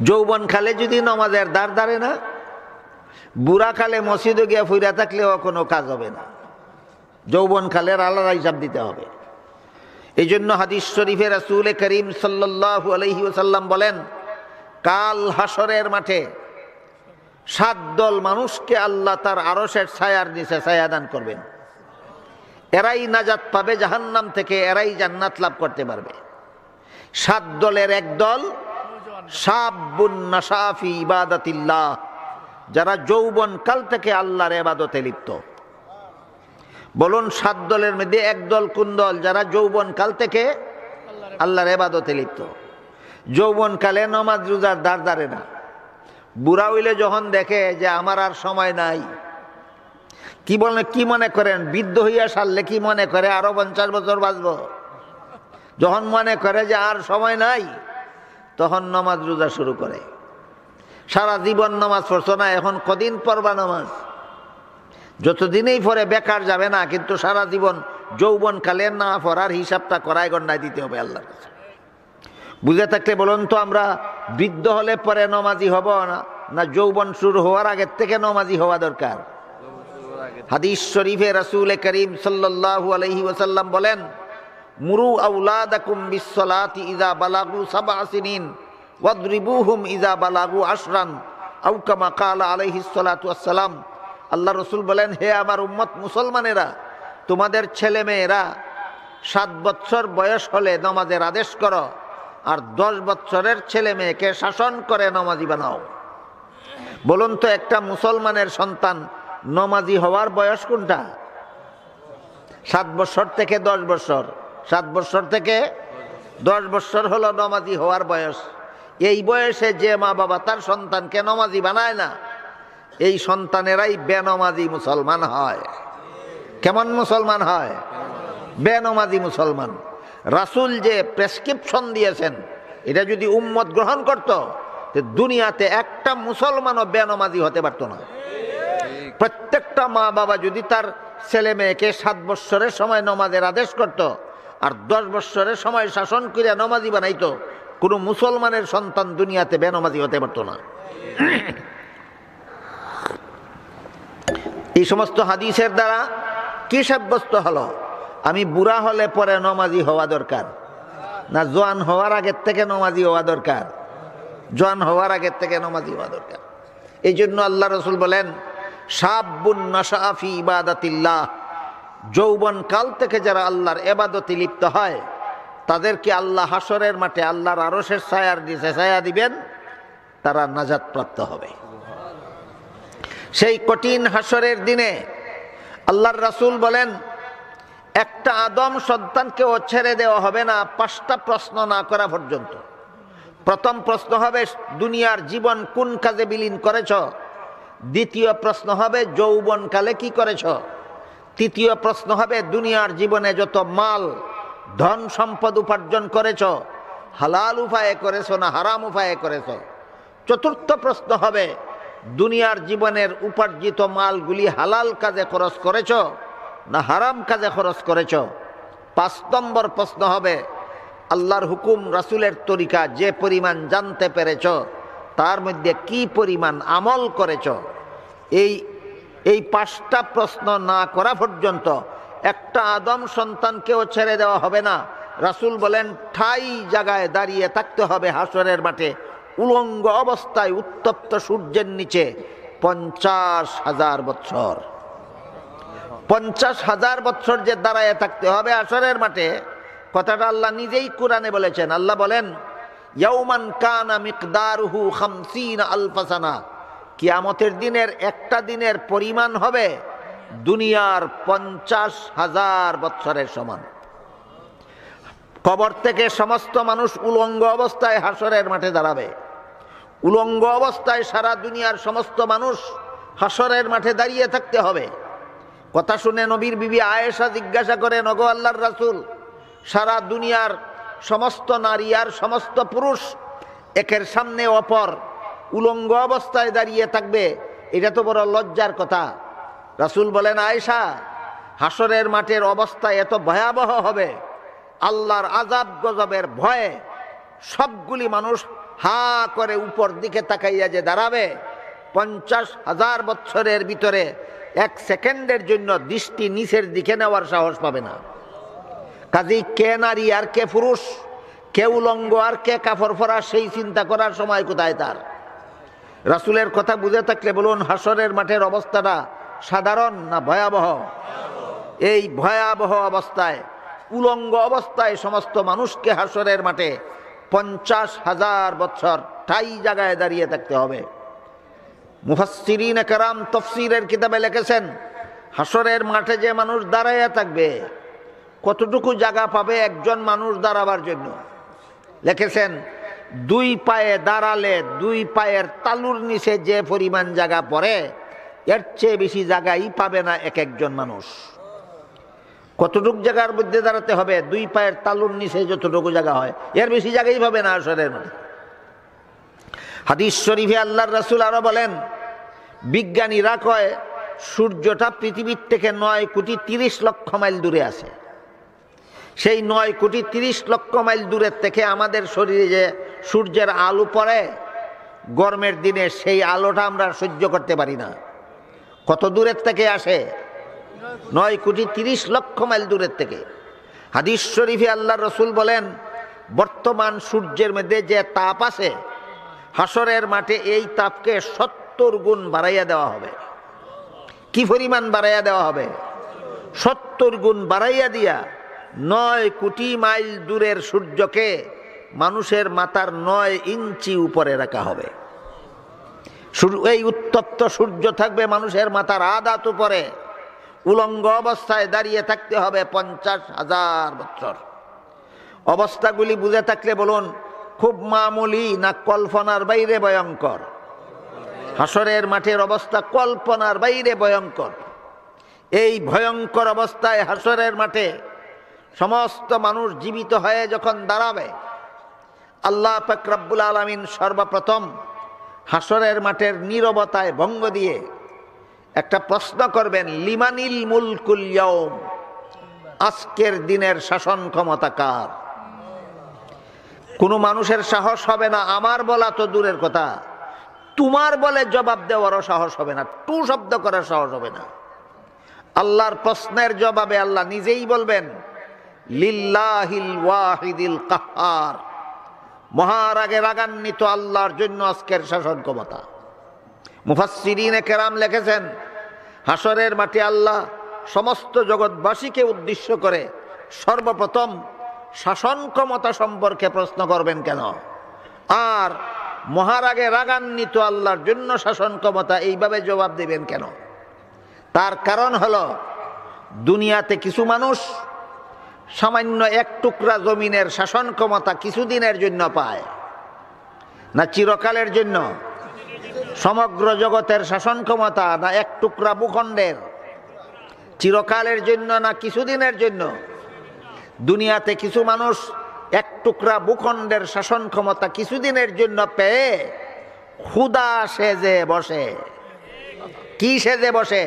যৌবন খালে যদি নামাজের দ্বার দাঁড়ে না খালে মসজিদে গিয়ে ফুরা থাকলেও কোনো কাজ হবে না যৌবন খালের আলাদা হিসাব দিতে হবে এই জন্য হাদিস শরীফে রাসুল করিম সাল্লু আলহি ওসাল্লাম বলেন কাল হাসরের মাঠে সাত দল মানুষকে আল্লাহ তার আরসের ছায়ার নিচে ছায়া দান করবেন এরাই নাজাত পাবে জাহান্নাম থেকে এরাই জান্নাত লাভ করতে পারবে সাত দলের এক দল সাবুন্নাসাফি ইবাদাতিল্লাহ যারা যৌবন কাল থেকে আল্লাহর এবাদতে লিপ্ত বলুন সাত দলের মধ্যে এক দল কোন দল যারা যৌবনকাল থেকে আল্লাহর এবাদতে লিপ্ত যৌবনকালে নমাজ রোজার দাঁড় দাঁড়ে না বুড়া হইলে যখন দেখে যে আমার আর সময় নাই কি বলেন কি মনে করেন বৃদ্ধ হইয়া সারলে কি মনে করে আরো পঞ্চাশ বছর বাঁচব যখন মনে করে যে আর সময় নাই তখন নমাজ রোজা শুরু করে সারা জীবন নামাজ পড়ছ না এখন কদিন পড়বা নামাজ যতদিনেই পরে বেকার যাবে না কিন্তু সারা জীবন যৌবন কালের না ফরার হিসাবটা করায় গণ্ডায় দিতে হবে আল্লাহর কাছে বুঝে থাকলে বলুন তো আমরা বৃদ্ধ হলে পরে নমাজি হব না না যৌবন শুরু হওয়ার আগের থেকে নমাজি হওয়া দরকার হাদিস শরীফে রাসুল করিম সাল্লু আলহি ওসাল্লাম বলেন মুরু আউলাদাকুম বিশ্বলাতি ইজা বালাগু সাবা আসিনিন হুম ইজা বালাগু আশরান আউকামা কালা আলহিসালাম আল্লাহ রসুল বলেন হে আমার উম্মত মুসলমানেরা তোমাদের ছেলে মেয়েরা সাত বৎসর বয়স হলে নমাজের আদেশ করো আর দশ বৎসরের ছেলে মেয়েকে শাসন করে নমাজি বানাও বলুন তো একটা মুসলমানের সন্তান নমাজি হওয়ার বয়স কোনটা সাত বছর থেকে দশ বছর সাত বছর থেকে দশ বছর হলো নমাজি হওয়ার বয়স এই বয়সে যে মা বাবা তার সন্তানকে নমাজি বানায় না এই সন্তানেরাই বেনমাজি মুসলমান হয় কেমন মুসলমান হয় বেনমাজি মুসলমান রাসুল যে প্রেসক্রিপশন দিয়েছেন এটা যদি উম্মত গ্রহণ করত দুনিয়াতে একটা মুসলমানও বেনমাজি হতে পারত না প্রত্যেকটা মা বাবা যদি তার ছেলে মেয়েকে সাত বৎসরের সময় নমাজের আদেশ করত আর দশ বৎসরের সময় শাসন করিয়া নমাজি বানাইতো কোনো মুসলমানের সন্তান দুনিয়াতে বেনমাজি হতে পারত না এই সমস্ত হাদিসের দ্বারা কি সাব্যস্ত হলো আমি বুড়া হলে পরে নমাজি হওয়া দরকার না জোয়ান হওয়ার আগের থেকে নমাজি হওয়া দরকার জোয়ান হওয়ার আগের থেকে নমাজি হওয়া দরকার এই জন্য আল্লাহ রসুল বলেন সাবুন নশাফি ইবাদাতিল্লাহ যৌবন কাল থেকে যারা আল্লাহর এবাদতি লিপ্ত হয় তাদেরকে আল্লাহ হাসরের মাঠে আল্লাহর আরসের ছায়ার দিয়ে ছায়া দিবেন তারা নাজাদ প্রাপ্ত হবে সেই কঠিন হাসরের দিনে আল্লাহর রাসুল বলেন একটা আদম সন্তানকেও ছেড়ে দেওয়া হবে না পাঁচটা প্রশ্ন না করা পর্যন্ত প্রথম প্রশ্ন হবে দুনিয়ার জীবন কোন কাজে বিলীন করেছ দ্বিতীয় প্রশ্ন হবে যৌবন কালে কি করেছ তৃতীয় প্রশ্ন হবে দুনিয়ার জীবনে যত মাল ধন সম্পদ উপার্জন করেছ হালাল উপায়ে করেছ না হারাম উপায়ে করেছ চতুর্থ প্রশ্ন হবে দুনিয়ার জীবনের উপার্জিত মালগুলি হালাল কাজে খরচ করেছ না হারাম কাজে খরচ করেছ পাঁচ নম্বর প্রশ্ন হবে আল্লাহর হুকুম রাসুলের তরিকা যে পরিমাণ জানতে পেরেছ তার মধ্যে কি পরিমাণ আমল করেছ এই এই পাঁচটা প্রশ্ন না করা পর্যন্ত একটা আদম সন্তানকেও ছেড়ে দেওয়া হবে না রাসুল বলেন ঠাই জায়গায় দাঁড়িয়ে থাকতে হবে হাসরের মাঠে উলঙ্গ অবস্থায় উত্তপ্ত সূর্যের নিচে পঞ্চাশ হাজার বৎসর পঞ্চাশ হাজার বৎসর যে দাঁড়ায় থাকতে হবে আসরের মাঠে কথাটা আল্লাহ নিজেই কোরআনে বলেছেন আল্লাহ বলেন ইয়ৌমান কানা মিকদারহু খামসিন আলফাসানা কিয়ামতের দিনের একটা দিনের পরিমাণ হবে দুনিয়ার পঞ্চাশ হাজার বৎসরের সমান কবর থেকে সমস্ত মানুষ উলঙ্গ অবস্থায় হাসরের মাঠে দাঁড়াবে উলঙ্গ অবস্থায় সারা দুনিয়ার সমস্ত মানুষ হাসরের মাঠে দাঁড়িয়ে থাকতে হবে কথা শুনে নবীর বিবি আয়েশা জিজ্ঞাসা করে নগ আল্লাহর রাসুল সারা দুনিয়ার সমস্ত নারী আর সমস্ত পুরুষ একের সামনে অপর উলঙ্গ অবস্থায় দাঁড়িয়ে থাকবে এটা তো বড় লজ্জার কথা রাসুল বলেন আয়েশা হাসরের মাঠের অবস্থা এত ভয়াবহ হবে আল্লাহর আজাব গজবের ভয়ে সবগুলি মানুষ হা করে উপর দিকে তাকাইয়া যে দাঁড়াবে পঞ্চাশ হাজার বৎসরের ভিতরে এক সেকেন্ডের জন্য দৃষ্টি নিচের দিকে নেওয়ার সাহস পাবে না কাজী কে নারী আর কে পুরুষ কে উলঙ্গ আর কে কাফর ফরা সেই চিন্তা করার সময় কোথায় তার রাসুলের কথা বুঝে থাকলে বলুন হাসরের মাঠের অবস্থাটা সাধারণ না ভয়াবহ এই ভয়াবহ অবস্থায় উলঙ্গ অবস্থায় সমস্ত মানুষকে হাসরের মাঠে পঞ্চাশ হাজার বছর ঠাই জায়গায় দাঁড়িয়ে থাকতে হবে মুফাসিরিন কারাম তফসিরের কিতাবে লিখেছেন হাসরের মাঠে যে মানুষ দাঁড়াইয়া থাকবে কতটুকু জায়গা পাবে একজন মানুষ দাঁড়াবার জন্য লিখেছেন দুই পায়ে দাঁড়ালে দুই পায়ের তালুর নিচে যে পরিমাণ জায়গা পড়ে এর চেয়ে বেশি জায়গাই পাবে না এক একজন মানুষ কতটুকু জায়গার মধ্যে দাঁড়াতে হবে দুই পায়ের তালুর নিচে যতটুকু জায়গা হয় এর বেশি জায়গাই পাবে না আসরের মধ্যে হাদিস শরীফে আল্লাহর রাসুল আরো বলেন বিজ্ঞানীরা কয় সূর্যটা পৃথিবীর থেকে নয় কোটি তিরিশ লক্ষ মাইল দূরে আছে সেই নয় কোটি তিরিশ লক্ষ মাইল দূরের থেকে আমাদের শরীরে যে সূর্যের আলো পড়ে গরমের দিনে সেই আলোটা আমরা সহ্য করতে পারি না কত দূরের থেকে আসে নয় কোটি তিরিশ লক্ষ মাইল দূরের থেকে হাদিস শরীফে আল্লাহ রসুল বলেন বর্তমান সূর্যের মধ্যে যে তাপ আছে হাসরের মাঠে এই তাপকে সত্তর গুণ বাড়াইয়া দেওয়া হবে কি পরিমাণ বাড়াইয়া দেওয়া হবে সত্তর গুণ বাড়াইয়া দিয়া নয় কোটি মাইল দূরের সূর্যকে মানুষের মাথার নয় ইঞ্চি উপরে রাখা হবে এই উত্তপ্ত সূর্য থাকবে মানুষের মাথার আদাত উপরে উলঙ্গ অবস্থায় দাঁড়িয়ে থাকতে হবে পঞ্চাশ হাজার বছর অবস্থাগুলি বুঝে থাকলে বলুন খুব মামুলি না কল্পনার বাইরে ভয়ঙ্কর হাসরের মাঠের অবস্থা কল্পনার বাইরে ভয়ঙ্কর এই ভয়ঙ্কর অবস্থায় হাসরের মাঠে সমস্ত মানুষ জীবিত হয়ে যখন দাঁড়াবে আল্লাহ ফকরাবুল আলমিন সর্বপ্রথম হাসরের মাঠের নীরবতায় ভঙ্গ দিয়ে একটা প্রশ্ন করবেন লিমানিল মুলকুল কুলিয়ম আজকের দিনের শাসন ক্ষমতা কার কোনো মানুষের সাহস হবে না আমার বলা তো দূরের কথা তোমার বলে জবাব দেওয়ারও সাহস হবে না টু শব্দ করার সাহস হবে না আল্লাহর প্রশ্নের জবাবে আল্লাহ নিজেই বলবেন লিল্লাহিল ওয়াহিদিল কাহার মহারাগে রাগান্বিত আল্লাহর জন্য আজকের শাসন ক্ষমতা মুফাসিরিনে কেরাম লিখেছেন হাসরের মাঠে আল্লাহ সমস্ত জগৎবাসীকে উদ্দেশ্য করে সর্বপ্রথম শাসন ক্ষমতা সম্পর্কে প্রশ্ন করবেন কেন আর মহারাগে রাগান্বিত আল্লাহর জন্য শাসন ক্ষমতা এইভাবে জবাব দেবেন কেন তার কারণ হল দুনিয়াতে কিছু মানুষ সামান্য এক টুকরা জমিনের শাসন ক্ষমতা কিছুদিনের জন্য পায় না চিরকালের জন্য সমগ্র জগতের শাসন ক্ষমতা না এক টুকরা ভূখণ্ডের চিরকালের জন্য না কিছুদিনের জন্য দুনিয়াতে কিছু মানুষ এক টুকরা ভূখণ্ডের শাসন ক্ষমতা কিছুদিনের জন্য পেয়ে ক্ষুদা সেজে বসে কি সেজে বসে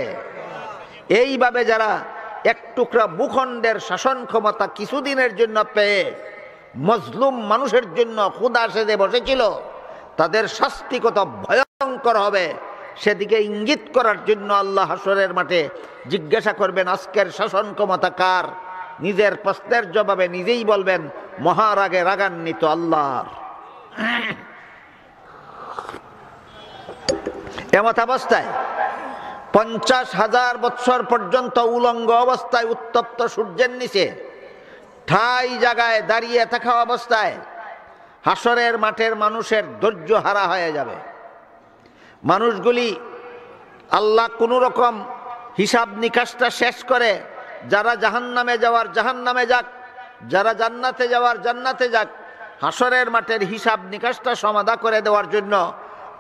এইভাবে যারা এক টুকরা ভূখণ্ডের শাসন ক্ষমতা কিছুদিনের জন্য পেয়ে মজলুম মানুষের জন্য ক্ষুদা সেজে বসেছিল তাদের শাস্তি কত ভয় ভয়ঙ্কর হবে সেদিকে ইঙ্গিত করার জন্য আল্লাহ হাসরের মাঠে জিজ্ঞাসা করবেন আজকের শাসন ক্ষমতা কার নিজের প্রশ্নের জবাবে নিজেই বলবেন মহারাগে রাগান্বিত আল্লাহর এমত অবস্থায় পঞ্চাশ হাজার বৎসর পর্যন্ত উলঙ্গ অবস্থায় উত্তপ্ত সূর্যের নিচে ঠাই জায়গায় দাঁড়িয়ে থাকা অবস্থায় হাসরের মাঠের মানুষের ধৈর্য হারা হয়ে যাবে মানুষগুলি আল্লাহ কোনো রকম হিসাব নিকাশটা শেষ করে যারা জাহান নামে যাওয়ার জাহান নামে যাক যারা জান্নাতে যাওয়ার জান্নাতে যাক হাসরের মাঠের হিসাব নিকাশটা সমাধা করে দেওয়ার জন্য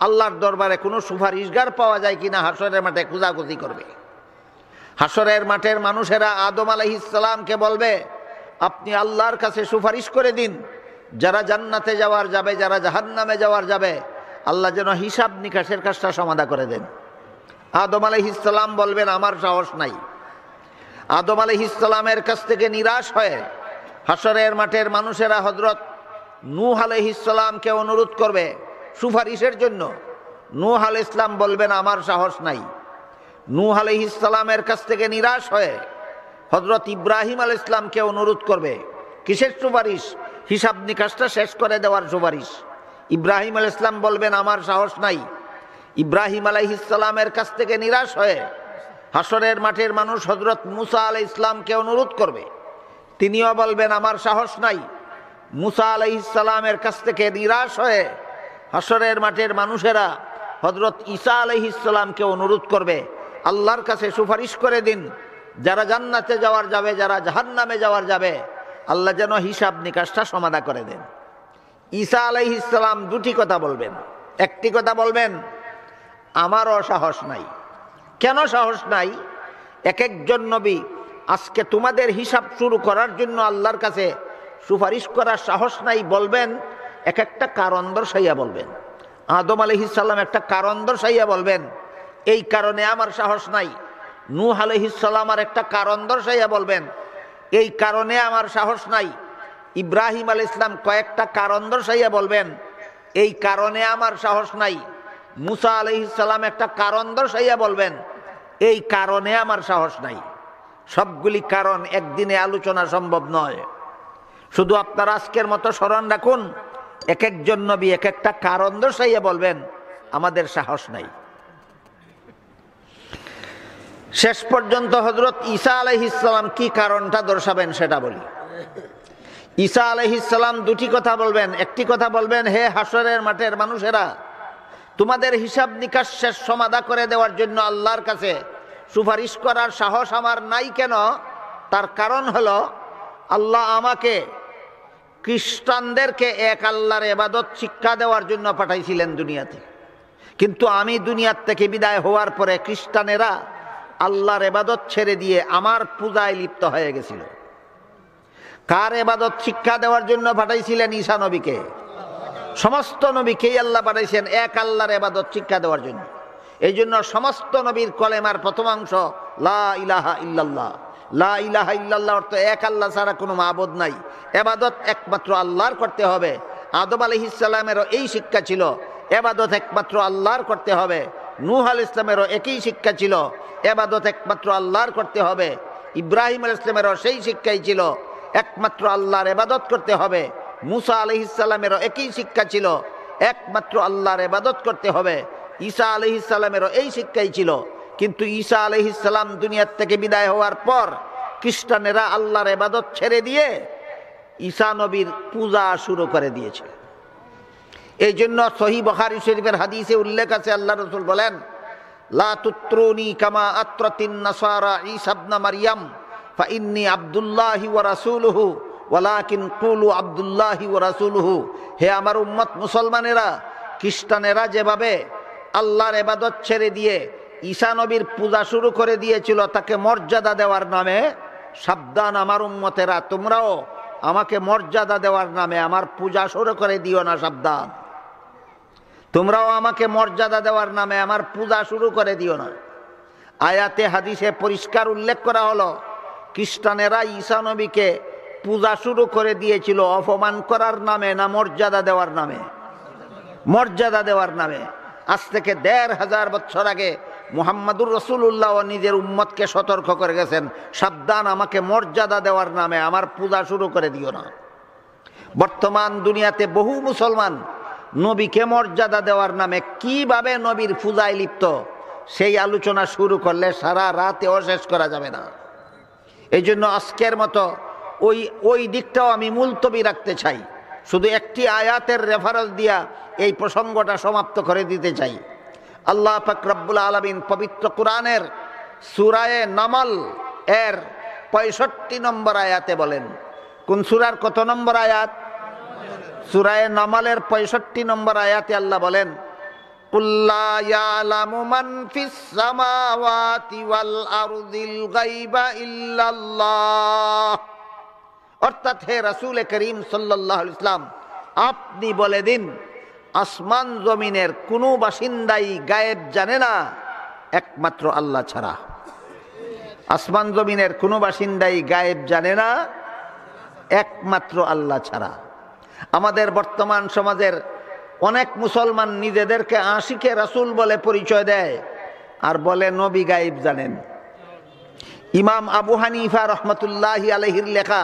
আল্লাহর দরবারে কোনো সুপারিশগার পাওয়া যায় কিনা হাসরের মাঠে খোঁজাখুঁজি করবে হাসরের মাঠের মানুষেরা আদম আলহিসামকে বলবে আপনি আল্লাহর কাছে সুপারিশ করে দিন যারা জান্নাতে যাওয়ার যাবে যারা জাহান্নামে যাওয়ার যাবে আল্লাহ যেন হিসাব নিকাশের কাজটা সমাধা করে দেন আদম ইসলাম বলবেন আমার সাহস নাই আদম ইসলামের কাছ থেকে নিরাশ হয়ে হাসরের মাঠের মানুষেরা হজরত নূহ ইসলামকে অনুরোধ করবে সুপারিশের জন্য নূহ আল ইসলাম বলবেন আমার সাহস নাই নূহ ইসলামের কাছ থেকে নিরাশ হয়ে হজরত ইব্রাহিম আল ইসলামকে অনুরোধ করবে কিসের সুপারিশ হিসাব নিকাশটা শেষ করে দেওয়ার সুপারিশ ইব্রাহিম আল ইসলাম বলবেন আমার সাহস নাই ইব্রাহিম আলাইহ ইসলামের কাছ থেকে নিরাশ হয়ে হাসরের মাঠের মানুষ হজরত মুসা আলাই ইসলামকে অনুরোধ করবে তিনিও বলবেন আমার সাহস নাই মুসা আলাই ইসলামের কাছ থেকে নিরাশ হয়ে হাসরের মাঠের মানুষেরা হজরত ঈসা আলহ ইসলামকে অনুরোধ করবে আল্লাহর কাছে সুপারিশ করে দিন যারা জান্নাতে যাওয়ার যাবে যারা জাহান্নামে যাওয়ার যাবে আল্লাহ যেন হিসাব নিকাশটা সমাধা করে দেন ঈসা আলাইহিসাল্লাম দুটি কথা বলবেন একটি কথা বলবেন আমারও সাহস নাই কেন সাহস নাই এক একজন নবী আজকে তোমাদের হিসাব শুরু করার জন্য আল্লাহর কাছে সুপারিশ করার সাহস নাই বলবেন এক একটা কারণ দর্শাইয়া বলবেন আদম আলহিসাল্লাম একটা কারণ দর্শাইয়া বলবেন এই কারণে আমার সাহস নাই নূহ আলহিসাল্লাম আর একটা কারণ দর্শাইয়া বলবেন এই কারণে আমার সাহস নাই ইব্রাহিম আল ইসলাম কয়েকটা কারণ দর্শাইয়া বলবেন এই কারণে আমার সাহস নাই মুসা আলহিসাল্লাম একটা কারণ দর্শাইয়া বলবেন এই কারণে আমার সাহস নাই সবগুলি কারণ একদিনে আলোচনা সম্ভব নয় শুধু আপনার আজকের মতো স্মরণ রাখুন এক একজন নবী এক একটা কারণ দর্শাইয়া বলবেন আমাদের সাহস নাই শেষ পর্যন্ত হজরত ঈসা আলহিসাম কি কারণটা দর্শাবেন সেটা বলি ঈসা আলহিসাল্লাম দুটি কথা বলবেন একটি কথা বলবেন হে হাসরের মাঠের মানুষেরা তোমাদের হিসাব নিকাশ শেষ সমাধা করে দেওয়ার জন্য আল্লাহর কাছে সুপারিশ করার সাহস আমার নাই কেন তার কারণ হল আল্লাহ আমাকে খ্রিস্টানদেরকে এক আল্লাহর এবাদত শিক্ষা দেওয়ার জন্য পাঠাইছিলেন দুনিয়াতে কিন্তু আমি দুনিয়ার থেকে বিদায় হওয়ার পরে খ্রিস্টানেরা আল্লাহর এবাদত ছেড়ে দিয়ে আমার পূজায় লিপ্ত হয়ে গেছিল কার এবাদত শিক্ষা দেওয়ার জন্য পাঠাইছিলেন ঈশা নবীকে সমস্ত নবীকেই আল্লাহ পাঠাইছেন এক আল্লাহর এবাদত শিক্ষা দেওয়ার জন্য এই জন্য সমস্ত নবীর কলেমার প্রথমাংশ লা ইলাহা ইল্লাল্লাহ লা ইলাহা ইল্লাল্লাহ অর্থ এক আল্লাহ ছাড়া কোনো মাবদ নাই এবাদত একমাত্র আল্লাহর করতে হবে আদম আলি ইসলামেরও এই শিক্ষা ছিল এবাদত একমাত্র আল্লাহর করতে হবে নূহ আল ইসলামেরও একই শিক্ষা ছিল এবাদত একমাত্র আল্লাহর করতে হবে ইব্রাহিম আল ইসলামেরও সেই শিক্ষাই ছিল একমাত্র আল্লাহর এবাদত করতে হবে মুসা আলহিসাল্লামেরও একই শিক্ষা ছিল একমাত্র আল্লাহর এবাদত করতে হবে ঈসা আলহিসাল্লামেরও এই শিক্ষাই ছিল কিন্তু ঈসা আলহিসাল্লাম দুনিয়ার থেকে বিদায় হওয়ার পর খ্রিস্টানেরা আল্লাহর এবাদত ছেড়ে দিয়ে ঈসা নবীর পূজা শুরু করে দিয়েছে এই জন্য সহি বহারি শরীফের হাদিসে উল্লেখ আছে আল্লাহ রসুল বলেন লা তুত্রুনি কামা আত্রতিন নাসারা ইসাবনা মারিয়াম ফাইন্নি আব্দুল্লাহি ও রাসুলহু ওয়ালাকিন কুলু আব্দুল্লাহি ও রাসুলহু হে আমার উম্মত মুসলমানেরা খ্রিস্টানেরা যেভাবে আল্লাহর এবাদত ছেড়ে দিয়ে ঈশা নবীর পূজা শুরু করে দিয়েছিল তাকে মর্যাদা দেওয়ার নামে সাবধান আমার উম্মতেরা তোমরাও আমাকে মর্যাদা দেওয়ার নামে আমার পূজা শুরু করে দিও না সাবধান তোমরাও আমাকে মর্যাদা দেওয়ার নামে আমার পূজা শুরু করে দিও না আয়াতে হাদিসে পরিষ্কার উল্লেখ করা হলো খ্রিস্টানেরা ঈসা নবীকে পূজা শুরু করে দিয়েছিল অপমান করার নামে না মর্যাদা দেওয়ার নামে মর্যাদা দেওয়ার নামে আজ থেকে দেড় হাজার বছর আগে মোহাম্মদুর রসুল্লাহ নিজের উম্মতকে সতর্ক করে গেছেন সাবধান আমাকে মর্যাদা দেওয়ার নামে আমার পূজা শুরু করে দিও না বর্তমান দুনিয়াতে বহু মুসলমান নবীকে মর্যাদা দেওয়ার নামে কিভাবে নবীর পূজায় লিপ্ত সেই আলোচনা শুরু করলে সারা রাতেও শেষ করা যাবে না এই জন্য আজকের মতো ওই ওই দিকটাও আমি মুলতবি রাখতে চাই শুধু একটি আয়াতের রেফারেন্স দিয়া এই প্রসঙ্গটা সমাপ্ত করে দিতে চাই আল্লাহ ফাকরাবুল আলমিন পবিত্র কোরআনের সুরায়ে নামাল এর পঁয়ষট্টি নম্বর আয়াতে বলেন কোন সুরার কত নম্বর আয়াত সুরায়ে নামালের পঁয়ষট্টি নম্বর আয়াতে আল্লাহ বলেন অর্থাৎ হে রাসুল করিম সাল্লাহ ইসলাম আপনি বলে দিন আসমান জমিনের কোনো বাসিন্দাই গায়েব জানে না একমাত্র আল্লাহ ছাড়া আসমান জমিনের কোনো বাসিন্দাই গায়েব জানে না একমাত্র আল্লাহ ছাড়া আমাদের বর্তমান সমাজের অনেক মুসলমান নিজেদেরকে আশিকে রাসুল বলে পরিচয় দেয় আর বলে নবী গাইব জানেন ইমাম আবু হানিফা রহমতুল্লাহ আলহির লেখা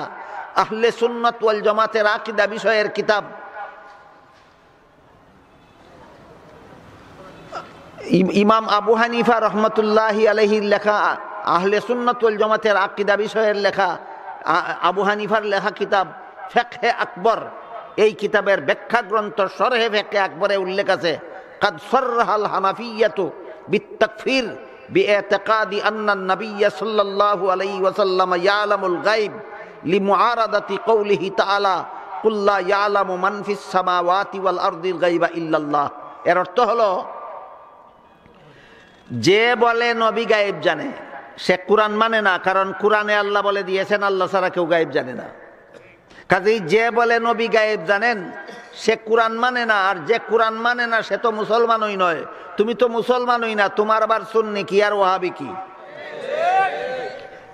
আহলে সুন্নত ওয়াল জমাতের আকিদা বিষয়ের কিতাব ইমাম আবু হানিফা রহমতুল্লাহ আলহির লেখা আহলে সুন্নত ওয়াল জমাতের আকিদা বিষয়ের লেখা আবু হানিফার লেখা কিতাব ফেকহে আকবর এই কিতাবের ব্যাখ্যা গ্রন্থ সরহে ভেকে একবারে উল্লেখ আছে কাদ সরহাল হানাফিয়াতু বিত্তাকফির باعتقاد أن النبي صلى الله عليه وسلم يعلم الغيب لمعارضة قوله تعالى قل لا يعلم من في السماوات والأرض الغيب এর অর্থ হলো যে বলে নবী গায়েব জানে সে কোরআন মানে না কারণ কোরআনে আল্লাহ বলে দিয়েছেন আল্লাহ ছাড়া কেউ গায়েব জানে না কাজেই যে বলে নবী গায়েব জানেন সে কোরআন মানে না আর যে কোরআন মানে না সে তো মুসলমানই নয় তুমি তো মুসলমানই না তোমার আবার সুন্নি কি আর ওহাবি কি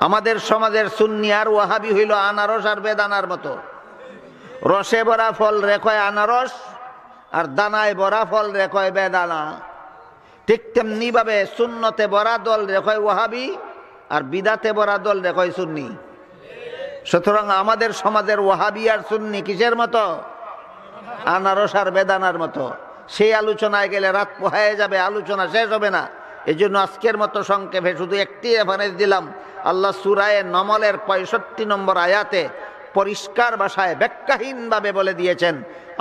আমাদের সমাজের সুন্নি আর ওহাবি হইল আনারস আর বেদানার মতো রসে ভরা ফল রেখয় আনারস আর দানায় ভরা ফল রেখয় বেদানা ঠিক তেমনিভাবে শূন্যতে বরা দল রেখয় ওহাবি আর বিদাতে বরা দল রেখয় সুন্নি সুতরাং আমাদের সমাজের ওয়াহাবি আর সুন্নি কিসের মতো আনারস আর বেদানার মতো সেই আলোচনায় গেলে রাত পোহায় যাবে আলোচনা শেষ হবে না এই জন্য আজকের মতো সংক্ষেপে শুধু একটি রেফারেন্স দিলাম আল্লাহ সুরায় নমলের পঁয়ষট্টি নম্বর আয়াতে পরিষ্কার ভাষায় ব্যাখ্যাহীনভাবে বলে দিয়েছেন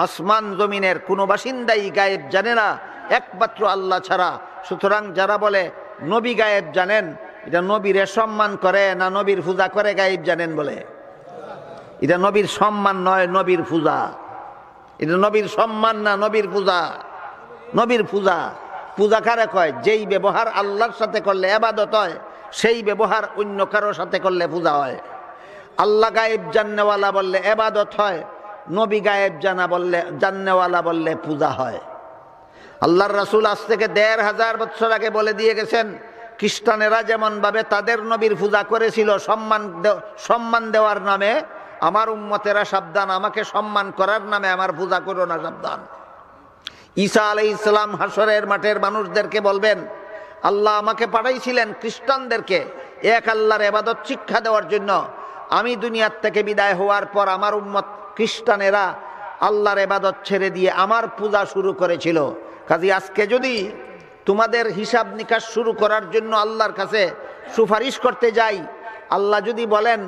আসমান জমিনের কোনো বাসিন্দাই গায়েব জানে না একমাত্র আল্লাহ ছাড়া সুতরাং যারা বলে নবী গায়েব জানেন এটা নবীরে সম্মান করে না নবীর পূজা করে গাইব জানেন বলে এটা নবীর সম্মান নয় নবীর পূজা এটা নবীর সম্মান না নবীর পূজা নবীর পূজা পূজা কারে কয় যেই ব্যবহার আল্লাহর সাথে করলে আবাদত হয় সেই ব্যবহার অন্য কারো সাথে করলে পূজা হয় আল্লাহ গায়েব জান্নেওয়ালা বললে এবাদত হয় নবী গায়েব জানা বললে জান্নেওয়ালা বললে পূজা হয় আল্লাহর রাসুল আজ থেকে দেড় হাজার বছর আগে বলে দিয়ে গেছেন খ্রিস্টানেরা যেমনভাবে তাদের নবীর পূজা করেছিল সম্মান সম্মান দেওয়ার নামে আমার উম্মতেরা সাবধান আমাকে সম্মান করার নামে আমার পূজা করো না সাবধান ঈসা আলি ইসলাম হাসরের মাঠের মানুষদেরকে বলবেন আল্লাহ আমাকে পাঠাইছিলেন খ্রিস্টানদেরকে এক আল্লাহর এবাদত শিক্ষা দেওয়ার জন্য আমি দুনিয়ার থেকে বিদায় হওয়ার পর আমার উম্মত খ্রিস্টানেরা আল্লাহর এবাদত ছেড়ে দিয়ে আমার পূজা শুরু করেছিল কাজী আজকে যদি তোমাদের হিসাব নিকাশ শুরু করার জন্য আল্লাহর কাছে সুপারিশ করতে যাই আল্লাহ যদি বলেন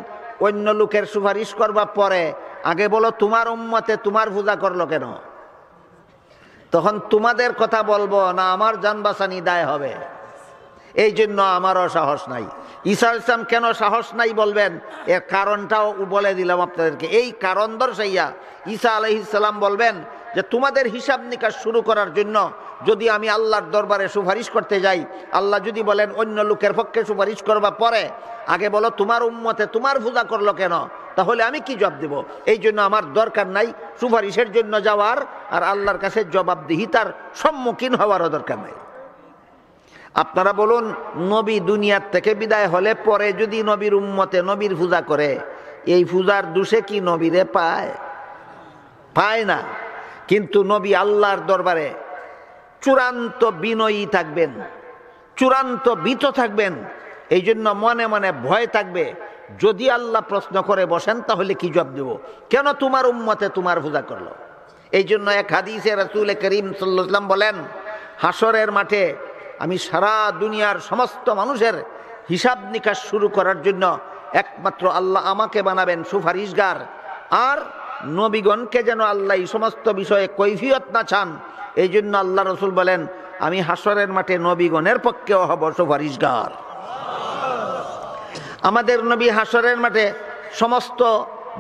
অন্য লোকের সুপারিশ করবা পরে আগে বলো তোমার উম্মতে তোমার পূজা করলো কেন তখন তোমাদের কথা বলবো না আমার জানবাসানি দায় হবে এই জন্য আমারও সাহস নাই ঈশা ইসলাম কেন সাহস নাই বলবেন এর কারণটাও বলে দিলাম আপনাদেরকে এই কারণ দর্শাইয়া ঈশা আলহিসাম বলবেন যে তোমাদের হিসাব নিকাশ শুরু করার জন্য যদি আমি আল্লাহর দরবারে সুপারিশ করতে যাই আল্লাহ যদি বলেন অন্য লোকের পক্ষে সুপারিশ করবা পরে আগে বলো তোমার উম্মতে তোমার পূজা করলো কেন তাহলে আমি কি জবাব দেব এই জন্য আমার দরকার নাই সুপারিশের জন্য যাওয়ার আর আল্লাহর কাছে জবাবদিহিতার সম্মুখীন হওয়ারও দরকার নাই আপনারা বলুন নবী দুনিয়ার থেকে বিদায় হলে পরে যদি নবীর উম্মতে নবীর পূজা করে এই পূজার দোষে কি নবীরে পায় পায় না কিন্তু নবী আল্লাহর দরবারে চূড়ান্ত বিনয়ী থাকবেন চূড়ান্ত বিত থাকবেন এই জন্য মনে মনে ভয় থাকবে যদি আল্লাহ প্রশ্ন করে বসেন তাহলে কি জবাব দেব কেন তোমার উম্মতে তোমার পূজা করলো এই জন্য এক হাদিসে রাসুল করিম সাল্লাম বলেন হাসরের মাঠে আমি সারা দুনিয়ার সমস্ত মানুষের হিসাব নিকাশ শুরু করার জন্য একমাত্র আল্লাহ আমাকে বানাবেন সুফারিশগার আর নবীগণকে যেন আল্লাহ এই সমস্ত বিষয়ে কৈফিয়ত না চান এই জন্য আল্লাহ রসুল বলেন আমি হাসরের মাঠে নবীগণের পক্ষেও হব সুপারিশগার আমাদের নবী হাসরের মাঠে সমস্ত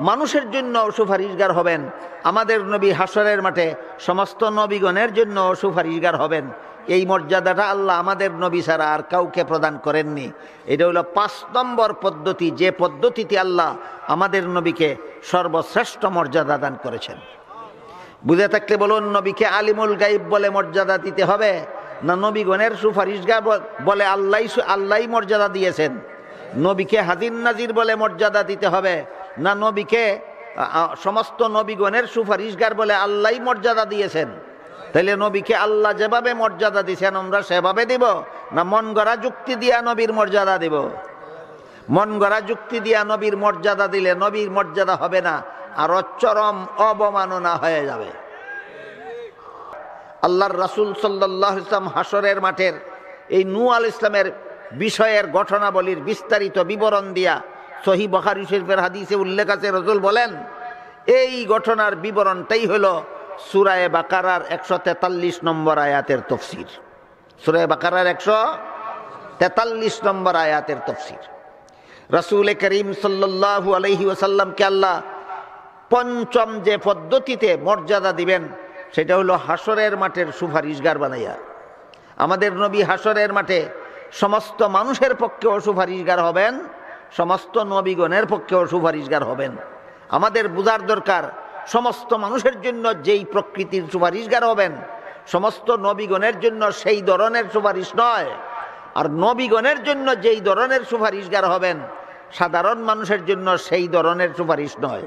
মানুষের জন্য সুপারিশগার হবেন আমাদের নবী হাসরের মাঠে সমস্ত নবীগণের জন্য সুপারিশগার হবেন এই মর্যাদাটা আল্লাহ আমাদের নবী সারা আর কাউকে প্রদান করেননি এটা হলো পাঁচ নম্বর পদ্ধতি যে পদ্ধতিতে আল্লাহ আমাদের নবীকে সর্বশ্রেষ্ঠ মর্যাদা দান করেছেন বুঝে থাকলে বলুন নবীকে আলিমুল গাইব বলে মর্যাদা দিতে হবে না নবীগণের গা বলে আল্লাহ আল্লাহ মর্যাদা দিয়েছেন নবীকে হাজির নাজির বলে মর্যাদা দিতে হবে না নবীকে সমস্ত নবীগণের সুপারিশগার বলে আল্লাহ মর্যাদা দিয়েছেন তাহলে নবীকে আল্লাহ যেভাবে মর্যাদা দিছেন আমরা সেভাবে দিব না মন গড়া যুক্তি দিয়া নবীর মর্যাদা দিব মন গড়া যুক্তি দিয়া নবীর মর্যাদা দিলে নবীর মর্যাদা হবে না আর চরম অবমাননা হয়ে যাবে আল্লাহর রাসুল সাল্লাহ ইসলাম হাসরের মাঠের এই নু আল ইসলামের বিষয়ের ঘটনাবলীর বিস্তারিত বিবরণ দিয়া সহি বখারি শিল্পের হাদিসে উল্লেখ আছে রসুল বলেন এই ঘটনার বিবরণটাই হলো সুরায় বাকারার একশো তেতাল্লিশ নম্বর আয়াতের তফসির সুরায় বাকারার একশো তেতাল্লিশ নম্বর আয়াতের তফসির রসুল করিম সাল্লু আলহি ওসাল্লামকে আল্লাহ পঞ্চম যে পদ্ধতিতে মর্যাদা দিবেন সেটা হলো হাসরের মাঠের সুপারিশগার বানাইয়া আমাদের নবী হাসরের মাঠে সমস্ত মানুষের পক্ষেও সুপারিশগার হবেন সমস্ত নবীগণের পক্ষেও সুপারিশগার হবেন আমাদের বুঝার দরকার সমস্ত মানুষের জন্য যেই প্রকৃতির সুপারিশগার হবেন সমস্ত নবীগণের জন্য সেই ধরনের সুপারিশ নয় আর নবীগণের জন্য যেই ধরনের সুপারিশগার হবেন সাধারণ মানুষের জন্য সেই ধরনের সুপারিশ নয়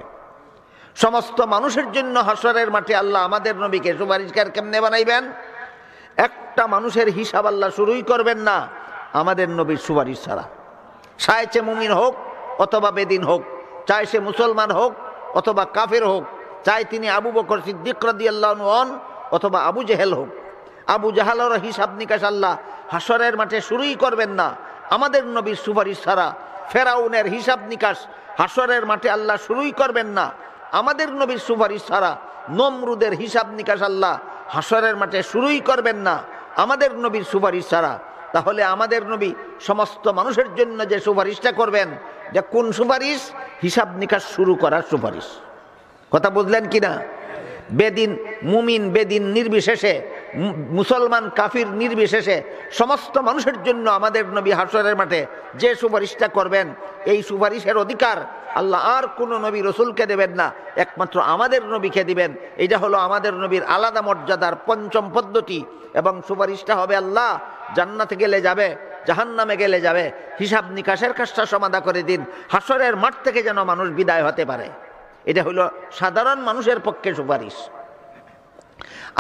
সমস্ত মানুষের জন্য হসরের মাঠে আল্লাহ আমাদের নবীকে সুপারিশগার কেমনে বানাইবেন একটা মানুষের হিসাব আল্লাহ শুরুই করবেন না আমাদের নবীর সুপারিশ ছাড়া সায়েছে মুমিন হোক অথবা বেদিন হোক চায় সে মুসলমান হোক অথবা কাফের হোক চাই তিনি আবু বকর সিদ্দিক রদিয়াল্লাহন অন অথবা আবু জেহেল হোক আবু জাহালর হিসাব নিকাশ আল্লাহ হাসরের মাঠে শুরুই করবেন না আমাদের নবীর সুপারিশ ছাড়া ফেরাউনের হিসাব নিকাশ হাসরের মাঠে আল্লাহ শুরুই করবেন না আমাদের নবীর সুপারিশ ছাড়া নমরুদের হিসাব নিকাশ আল্লাহ হাসরের মাঠে শুরুই করবেন না আমাদের নবীর সুপারিশ ছাড়া তাহলে আমাদের নবী সমস্ত মানুষের জন্য যে সুপারিশটা করবেন যে কোন সুপারিশ হিসাব নিকাশ শুরু করার সুপারিশ কথা বুঝলেন কি না বেদিন মুমিন বেদিন নির্বিশেষে মুসলমান কাফির নির্বিশেষে সমস্ত মানুষের জন্য আমাদের নবী হাসরের মাঠে যে সুপারিশটা করবেন এই সুপারিশের অধিকার আল্লাহ আর কোনো নবী রসুলকে দেবেন না একমাত্র আমাদের নবীকে দিবেন এটা হলো আমাদের নবীর আলাদা মর্যাদার পঞ্চম পদ্ধতি এবং সুপারিশটা হবে আল্লাহ জান্নাতে গেলে যাবে জাহান নামে গেলে যাবে হিসাব নিকাশের কাজটা সমাধা করে দিন হাসরের মাঠ থেকে যেন মানুষ বিদায় হতে পারে এটা হইল সাধারণ মানুষের পক্ষে সুপারিশ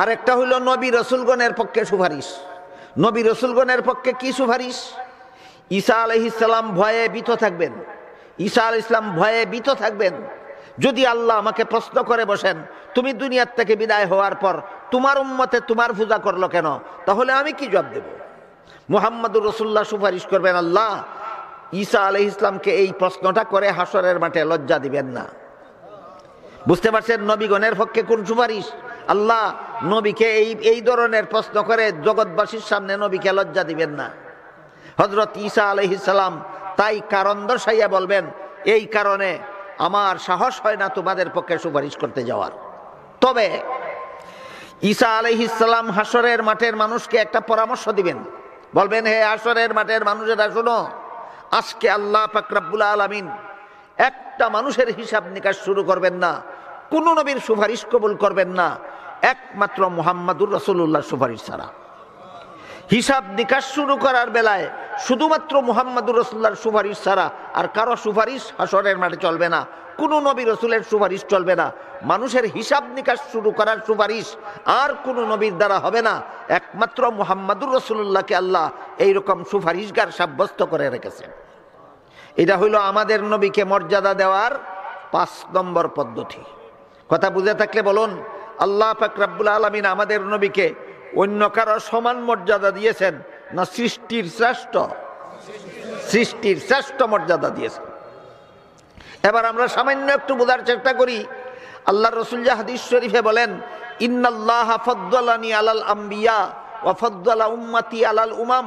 আর একটা হইল নবী রসুলগণের পক্ষে সুপারিশ নবী রসুলগণের পক্ষে কি সুপারিশ ঈসা আলহিসাল্লাম ভয়ে বিত থাকবেন ঈসা আল ইসলাম ভয়ে বিত থাকবেন যদি আল্লাহ আমাকে প্রশ্ন করে বসেন তুমি দুনিয়ার থেকে বিদায় হওয়ার পর তোমার উম্মতে তোমার পূজা করলো কেন তাহলে আমি কি জবাব দেব মোহাম্মদুর রসুল্লাহ সুপারিশ করবেন আল্লাহ ঈসা আলহ ইসলামকে এই প্রশ্নটা করে হাসরের মাঠে লজ্জা দিবেন না বুঝতে পারছেন নবীগণের পক্ষে কোন সুপারিশ আল্লাহ নবীকে এই এই ধরনের প্রশ্ন করে জগৎবাসীর সামনে নবীকে লজ্জা দিবেন না হজরত ঈসা আলহিসাল্লাম তাই কারণ দর্শাইয়া বলবেন এই কারণে আমার সাহস হয় না তোমাদের পক্ষে সুপারিশ করতে যাওয়ার তবে ঈসা আলহিসাল্লাম হাসরের মাঠের মানুষকে একটা পরামর্শ দিবেন বলবেন হে হাসরের মাঠের মানুষেরা শোনো আজকে আল্লাহ ফাকরাবুল আলমিন একটা মানুষের হিসাব নিকাশ শুরু করবেন না কোনো নবীর সুপারিশ কবুল করবেন না একমাত্র মোহাম্মদুর রসুল্লাহ সুপারিশ ছাড়া হিসাব নিকাশ শুরু করার বেলায় শুধুমাত্র মোহাম্মদুর রসুল্লাহর সুপারিশ ছাড়া আর কারো সুপারিশ হাসরের মাঠে চলবে না কোনো নবী রসুলের সুপারিশ চলবে না মানুষের হিসাব নিকাশ শুরু করার সুপারিশ আর কোনো নবীর দ্বারা হবে না একমাত্র মোহাম্মদুর রসুল্লাহকে আল্লাহ এইরকম সুপারিশগার সাব্যস্ত করে রেখেছেন এটা হইল আমাদের নবীকে মর্যাদা দেওয়ার পাঁচ নম্বর পদ্ধতি কথা বুঝে থাকলে বলুন আল্লাহ ফাকরাবুল আলমিন আমাদের নবীকে অন্য কারো সমান মর্যাদা দিয়েছেন না সৃষ্টির শ্রেষ্ঠ সৃষ্টির শ্রেষ্ঠ মর্যাদা দিয়েছেন এবার আমরা সামান্য একটু বোঝার চেষ্টা করি আল্লাহ রসুল জাহাদিস শরীফে বলেন ইন্নাল্লাহ ফদ্দালানি আলাল আম্বিয়া ওয়াফদ্দালা উম্মাতি আলাল উমাম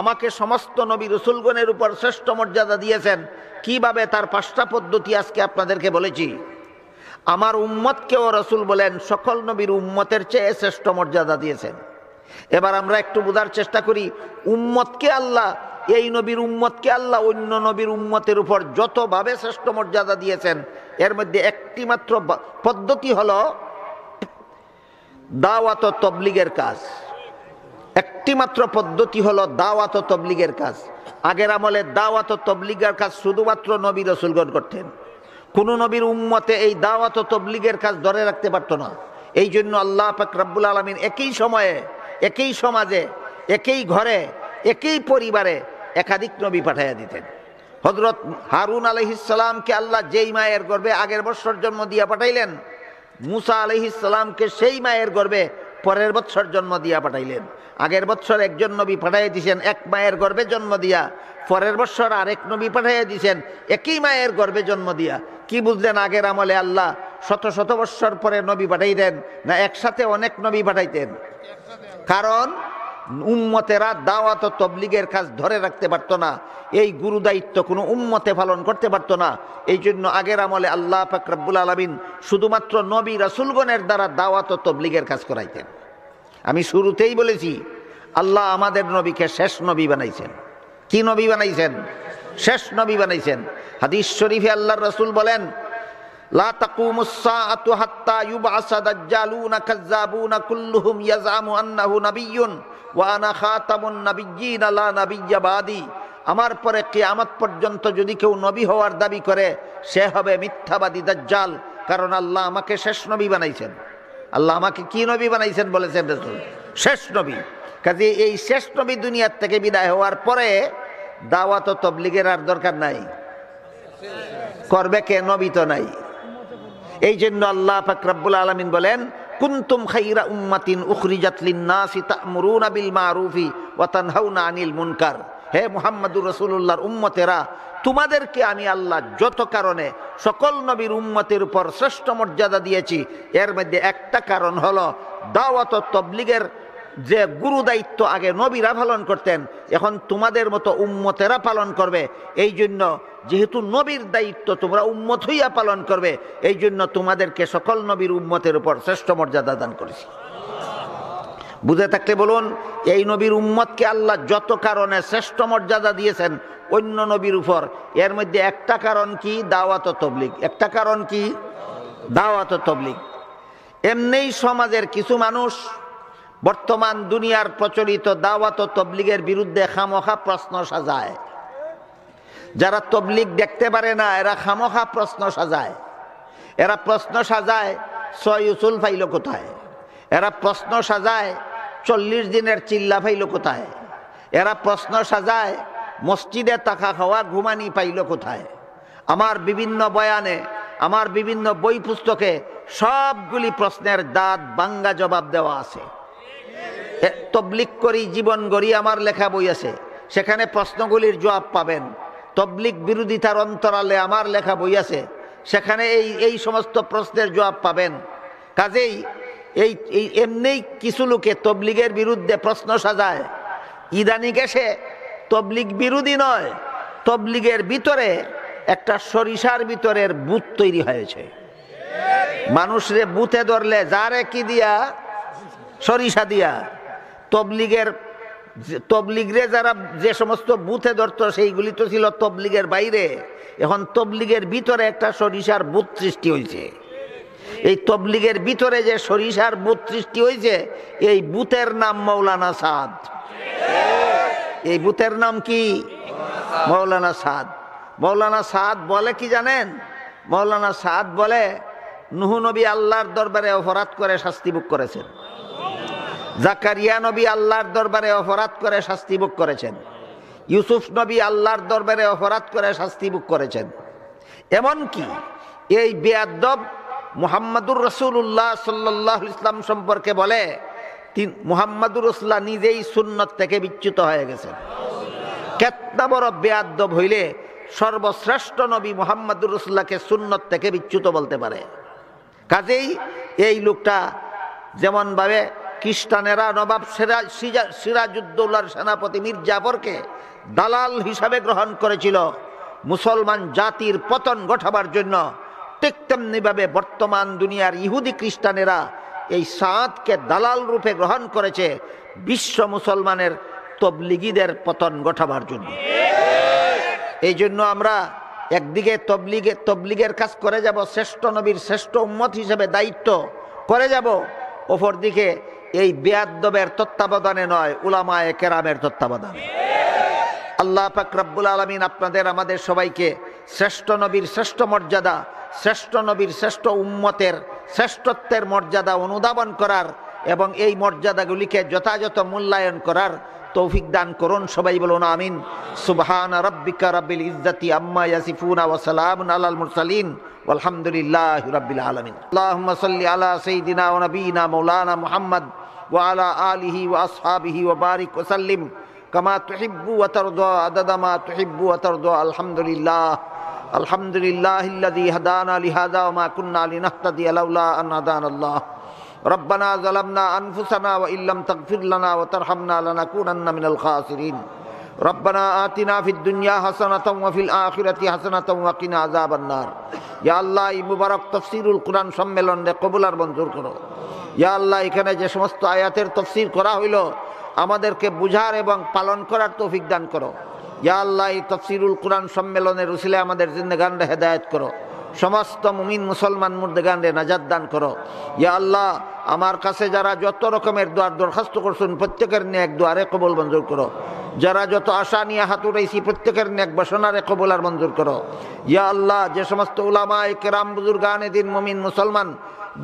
আমাকে সমস্ত নবী রসুলগণের উপর শ্রেষ্ঠ মর্যাদা দিয়েছেন কিভাবে তার পাঁচটা পদ্ধতি আজকে আপনাদেরকে বলেছি আমার উম্মতকেও রসুল বলেন সকল নবীর উম্মতের চেয়ে শ্রেষ্ঠ মর্যাদা দিয়েছেন এবার আমরা একটু বোঝার চেষ্টা করি উম্মতকে আল্লাহ এই নবীর উম্মতকে আল্লাহ অন্য নবীর উম্মতের উপর যতভাবে শ্রেষ্ঠ মর্যাদা দিয়েছেন এর মধ্যে একটি মাত্র পদ্ধতি হল দাওয়াত তবলিগের কাজ একটি মাত্র পদ্ধতি হলো দাওয়াত তবলিগের কাজ আগের আমলে দাওয়াত তবলিগের কাজ শুধুমাত্র নবী রসুলগণ করতেন কোনো নবীর উম্মতে এই দাওয়াত তবলিগের কাজ ধরে রাখতে পারতো না এই জন্য আল্লাহ পাক রব্বুল আলমিন একই সময়ে একই সমাজে একই ঘরে একই পরিবারে একাধিক নবী পাঠাইয়া দিতেন হজরত হারুন আলহিসামকে আল্লাহ যেই মায়ের গর্বে আগের বৎসর জন্ম দিয়া পাঠাইলেন মুসা আলহিসামকে সেই মায়ের গর্বে পরের বৎসর জন্ম দিয়া পাঠাইলেন আগের বৎসর একজন নবী পাঠাইয়া দিছেন এক মায়ের গর্বে জন্ম দিয়া পরের বৎসর আরেক নবী পাঠাইয়া দিছেন একই মায়ের গর্বে জন্ম দিয়া কি বুঝলেন আগের আমলে আল্লাহ শত শত বৎসর পরে নবী পাঠাইতেন না একসাথে অনেক নবী পাঠাইতেন কারণ উম্মতেরা দাওয়াত তবলিগের কাজ ধরে রাখতে পারতো না এই গুরু দায়িত্ব কোনো উম্মতে পালন করতে পারতো না এই জন্য আগের আমলে আল্লাহ ফাকরাবুল আলমিন শুধুমাত্র নবী রাসুলগণের দ্বারা দাওয়াত তবলিগের কাজ করাইতেন আমি শুরুতেই বলেছি আল্লাহ আমাদের নবীকে শেষ নবী বানাইছেন কি নবী বানাইছেন শেষ নবী বানাইছেন হাদিস শরীফে আল্লাহ রসুল বলেন আমার পরে কেয়ামত পর্যন্ত যদি কেউ নবী হওয়ার দাবি করে সে হবে মিথ্যাবাদী দাজ্জাল কারণ আল্লাহ আমাকে শেষ নবী বানাইছেন আল্লাহ আমাকে কি নবী বানাইছেন বলেছেন শেষ নবী কাজে এই শেষ নবী দুনিয়ার থেকে বিদায় হওয়ার পরে দাওয়াত তবলিগের আর দরকার নাই করবে কে নবী তো নাই এই জন্য আল্লাহ ফাকরাবুল আলমিন বলেন কুন্তুম খাইরা উম্মাতিন উখরিজাত লিন্নাসি তা'মুরুনা বিল মারুফি ওয়া না আনিল মুনকার হে মোহাম্মদুর রসুল্লাহর উম্মতেরা তোমাদেরকে আমি আল্লাহ যত কারণে সকল নবীর উম্মতের উপর শ্রেষ্ঠ মর্যাদা দিয়েছি এর মধ্যে একটা কারণ হলো দাওয়াত তবলিগের যে গুরু দায়িত্ব আগে নবীরা পালন করতেন এখন তোমাদের মতো উম্মতেরা পালন করবে এই জন্য যেহেতু নবীর দায়িত্ব তোমরা উম্মত হইয়া পালন করবে এই জন্য তোমাদেরকে সকল নবীর উম্মতের উপর শ্রেষ্ঠ মর্যাদা দান করেছি বুঝে থাকলে বলুন এই নবীর উম্মতকে আল্লাহ যত কারণে শ্রেষ্ঠ মর্যাদা দিয়েছেন অন্য নবীর উপর এর মধ্যে একটা কারণ কি দাওয়াত তবলিগ একটা কারণ কি দাওয়াত তবলিগ এমনি সমাজের কিছু মানুষ বর্তমান দুনিয়ার প্রচলিত দাওয়াত ও তবলিগের বিরুদ্ধে খামোখা প্রশ্ন সাজায় যারা তবলিগ দেখতে পারে না এরা খামোখা প্রশ্ন সাজায় এরা প্রশ্ন সাজায় ছয় উসুল ফাইল কোথায় এরা প্রশ্ন সাজায় চল্লিশ দিনের চিল্লা ফাইল কোথায় এরা প্রশ্ন সাজায় মসজিদে তাকা খাওয়া ঘুমানি পাইল কোথায় আমার বিভিন্ন বয়ানে আমার বিভিন্ন বই পুস্তকে সবগুলি প্রশ্নের দাঁত বাঙ্গা জবাব দেওয়া আছে তবলিক করি জীবন গড়ি আমার লেখা বই আছে সেখানে প্রশ্নগুলির জবাব পাবেন তবলিক বিরোধিতার অন্তরালে আমার লেখা বই আছে সেখানে এই এই সমস্ত প্রশ্নের জবাব পাবেন কাজেই এই এই এমনিই কিছু লোকে তবলিগের বিরুদ্ধে প্রশ্ন সাজায় ইদানি গেছে তবলিগ বিরোধী নয় তবলিগের ভিতরে একটা সরিষার ভিতরের বুথ তৈরি হয়েছে মানুষরে বুথে ধরলে যারে কি দিয়া সরিষা দিয়া তবলিগের তবলিগরে যারা যে সমস্ত বুথে ধরত সেইগুলি তো ছিল তবলিগের বাইরে এখন তবলিগের ভিতরে একটা সরিষার বুথ সৃষ্টি হয়েছে এই তবলিগের ভিতরে যে সরিষার বুথ সৃষ্টি হয়েছে এই বুথের নাম মৌলানা সাদ এই বুথের নাম কি মৌলানা সাদ মৌলানা সাদ বলে কি জানেন মৌলানা সাদ বলে নবী আল্লাহর দরবারে অপরাধ করে শাস্তি ভোগ করেছেন জাকারিয়া নবী আল্লাহর দরবারে অপরাধ করে শাস্তি ভোগ করেছেন ইউসুফ নবী আল্লাহর দরবারে অপরাধ করে শাস্তি ভোগ করেছেন এমনকি এই বেয়াদব মোহাম্মদুর রসুল্লাহ সাল্লাহ ইসলাম সম্পর্কে বলে তিন মোহাম্মদুর রসুল্লাহ নিজেই সুন্নত থেকে বিচ্যুত হয়ে গেছেন কেতনা বড় বেয়াদব হইলে সর্বশ্রেষ্ঠ নবী মোহাম্মদুর রসুল্লাহকে সুন্নত থেকে বিচ্যুত বলতে পারে কাজেই এই লোকটা যেমনভাবে খ্রিস্টানেরা নবাব সিরাজ সিরাজউদ্দৌলার সেনাপতি মীর জাফরকে দালাল হিসাবে গ্রহণ করেছিল মুসলমান জাতির পতন ঘটাবার জন্য ঠিক তেমনিভাবে বর্তমান দুনিয়ার ইহুদি খ্রিস্টানেরা এই সাঁতকে দালাল রূপে গ্রহণ করেছে বিশ্ব মুসলমানের তবলিগিদের পতন ঘটাবার জন্য এই জন্য আমরা একদিকে তবলিগে তবলিগের কাজ করে যাব শ্রেষ্ঠ নবীর শ্রেষ্ঠ উন্মত হিসেবে দায়িত্ব করে যাব অপরদিকে এই বেয়াদবের তত্ত্বাবধানে নয় উলামায় কেরামের তত্ত্বাবধানে আল্লাহ ফাকরাবুল আলমিন আপনাদের আমাদের সবাইকে শ্রেষ্ঠ নবীর শ্রেষ্ঠ মর্যাদা শ্রেষ্ঠ নবীর শ্রেষ্ঠ উম্মতের শ্রেষ্ঠত্বের মর্যাদা অনুধাবন করার এবং এই মর্যাদাগুলিকে যথাযথ মূল্যায়ন করার তৌফিক দান করুন সবাই বলুন আমিন সুবহান রব্বিকা রব্বিল ইজ্জাতি আম্মা ইয়াসিফুনা ওয়া সালামুন আলাল মুরসালিন আলহামদুলিল্লাহ রাব্বিল আলামিন আল্লাহুম্মা সাল্লি আলা সাইয়্যিদিনা ওয়া নাবিয়িনা মাওলানা মুহাম্মদ ওয়া আলা আলিহি ওয়া আসহাবিহি ওয়া বারিক ওয়া সাল্লিম কামা তুহিব্বু ওয়া তারদা আদাদা মা তুহিব্বু ওয়া তারদা আলহামদুলিল্লাহ আলহামদুলিল্লাহিল্লাযী হাদানা লিহাযা ওয়া মা কুন্না লিনাহতাদিয়া লাউলা আন হাদানাল্লাহ ربنا ظلمنا أنفسنا وإن لم تغفر لنا وترحمنا لنكونن من الخاسرين ربنا آتنا في الدنيا حسنة وفي الآخرة حسنة وقنا عذاب النار يا الله এই মুবারক সম্মেলনে কবুল আর মঞ্জুর করো ইয়া আল্লাহ এখানে যে সমস্ত আয়াতের তফসির করা হইল আমাদেরকে বুঝার এবং পালন করার তৌফিক দান করো ইয়া আল্লাহ এই তফসিরুল কোরআন সম্মেলনের উসিলে আমাদের জিন্দেগানরা হেদায়ত করো সমস্ত মুমিন মুসলমান মুর্দেগানরে নাজাদ দান করো ইয়া আল্লাহ আমার কাছে যারা যত রকমের দোয়ার দরখাস্ত করছেন প্রত্যেকের এক দোয়ারে কবল মঞ্জুর করো যারা যত আশা নিয়ে হাত উঠাইছি প্রত্যেকের এক বাসনারে কবল আর মঞ্জুর করো ইয়া আল্লাহ যে সমস্ত উলামা কেরাম গানে দিন মুমিন মুসলমান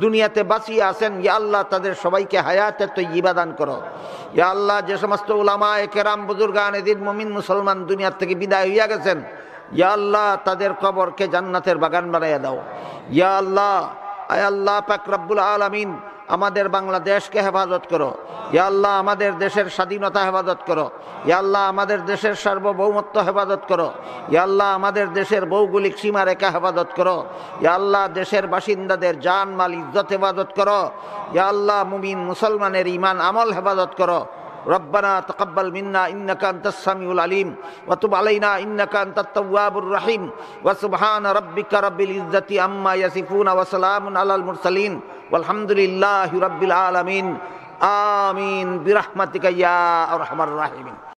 দুনিয়াতে বাঁচিয়ে আছেন ইয়া আল্লাহ তাদের সবাইকে হায়াতে তো ইবাদান করো ইয়া আল্লাহ যে সমস্ত উলামা কেরাম গানে দিন মুমিন মুসলমান দুনিয়ার থেকে বিদায় হইয়া গেছেন ইয়া আল্লাহ তাদের কবরকে জান্নাতের বাগান বানাইয়া দাও ইয়া আল্লাহ আয় আল্লাহ পাকরাবুল আলমিন আমাদের বাংলাদেশকে হেফাজত করো ইয়া আল্লাহ আমাদের দেশের স্বাধীনতা হেফাজত করো ইয়া আল্লাহ আমাদের দেশের সার্বভৌমত্ব হেফাজত করো ইয়া আল্লাহ আমাদের দেশের ভৌগোলিক সীমারেখা হেফাজত করো ইয়া আল্লাহ দেশের বাসিন্দাদের জান মাল ইজ্জত হেফাজত করো ইয়া আল্লাহ মুমিন মুসলমানের ইমান আমল হেফাজত করো ربنا تقبل منا إنك أنت السميع العليم وتب علينا إنك أنت التواب الرحيم وسبحان ربك رب العزة عما يصفون وسلام على المرسلين والحمد لله رب العالمين آمين برحمتك يا أرحم الراحمين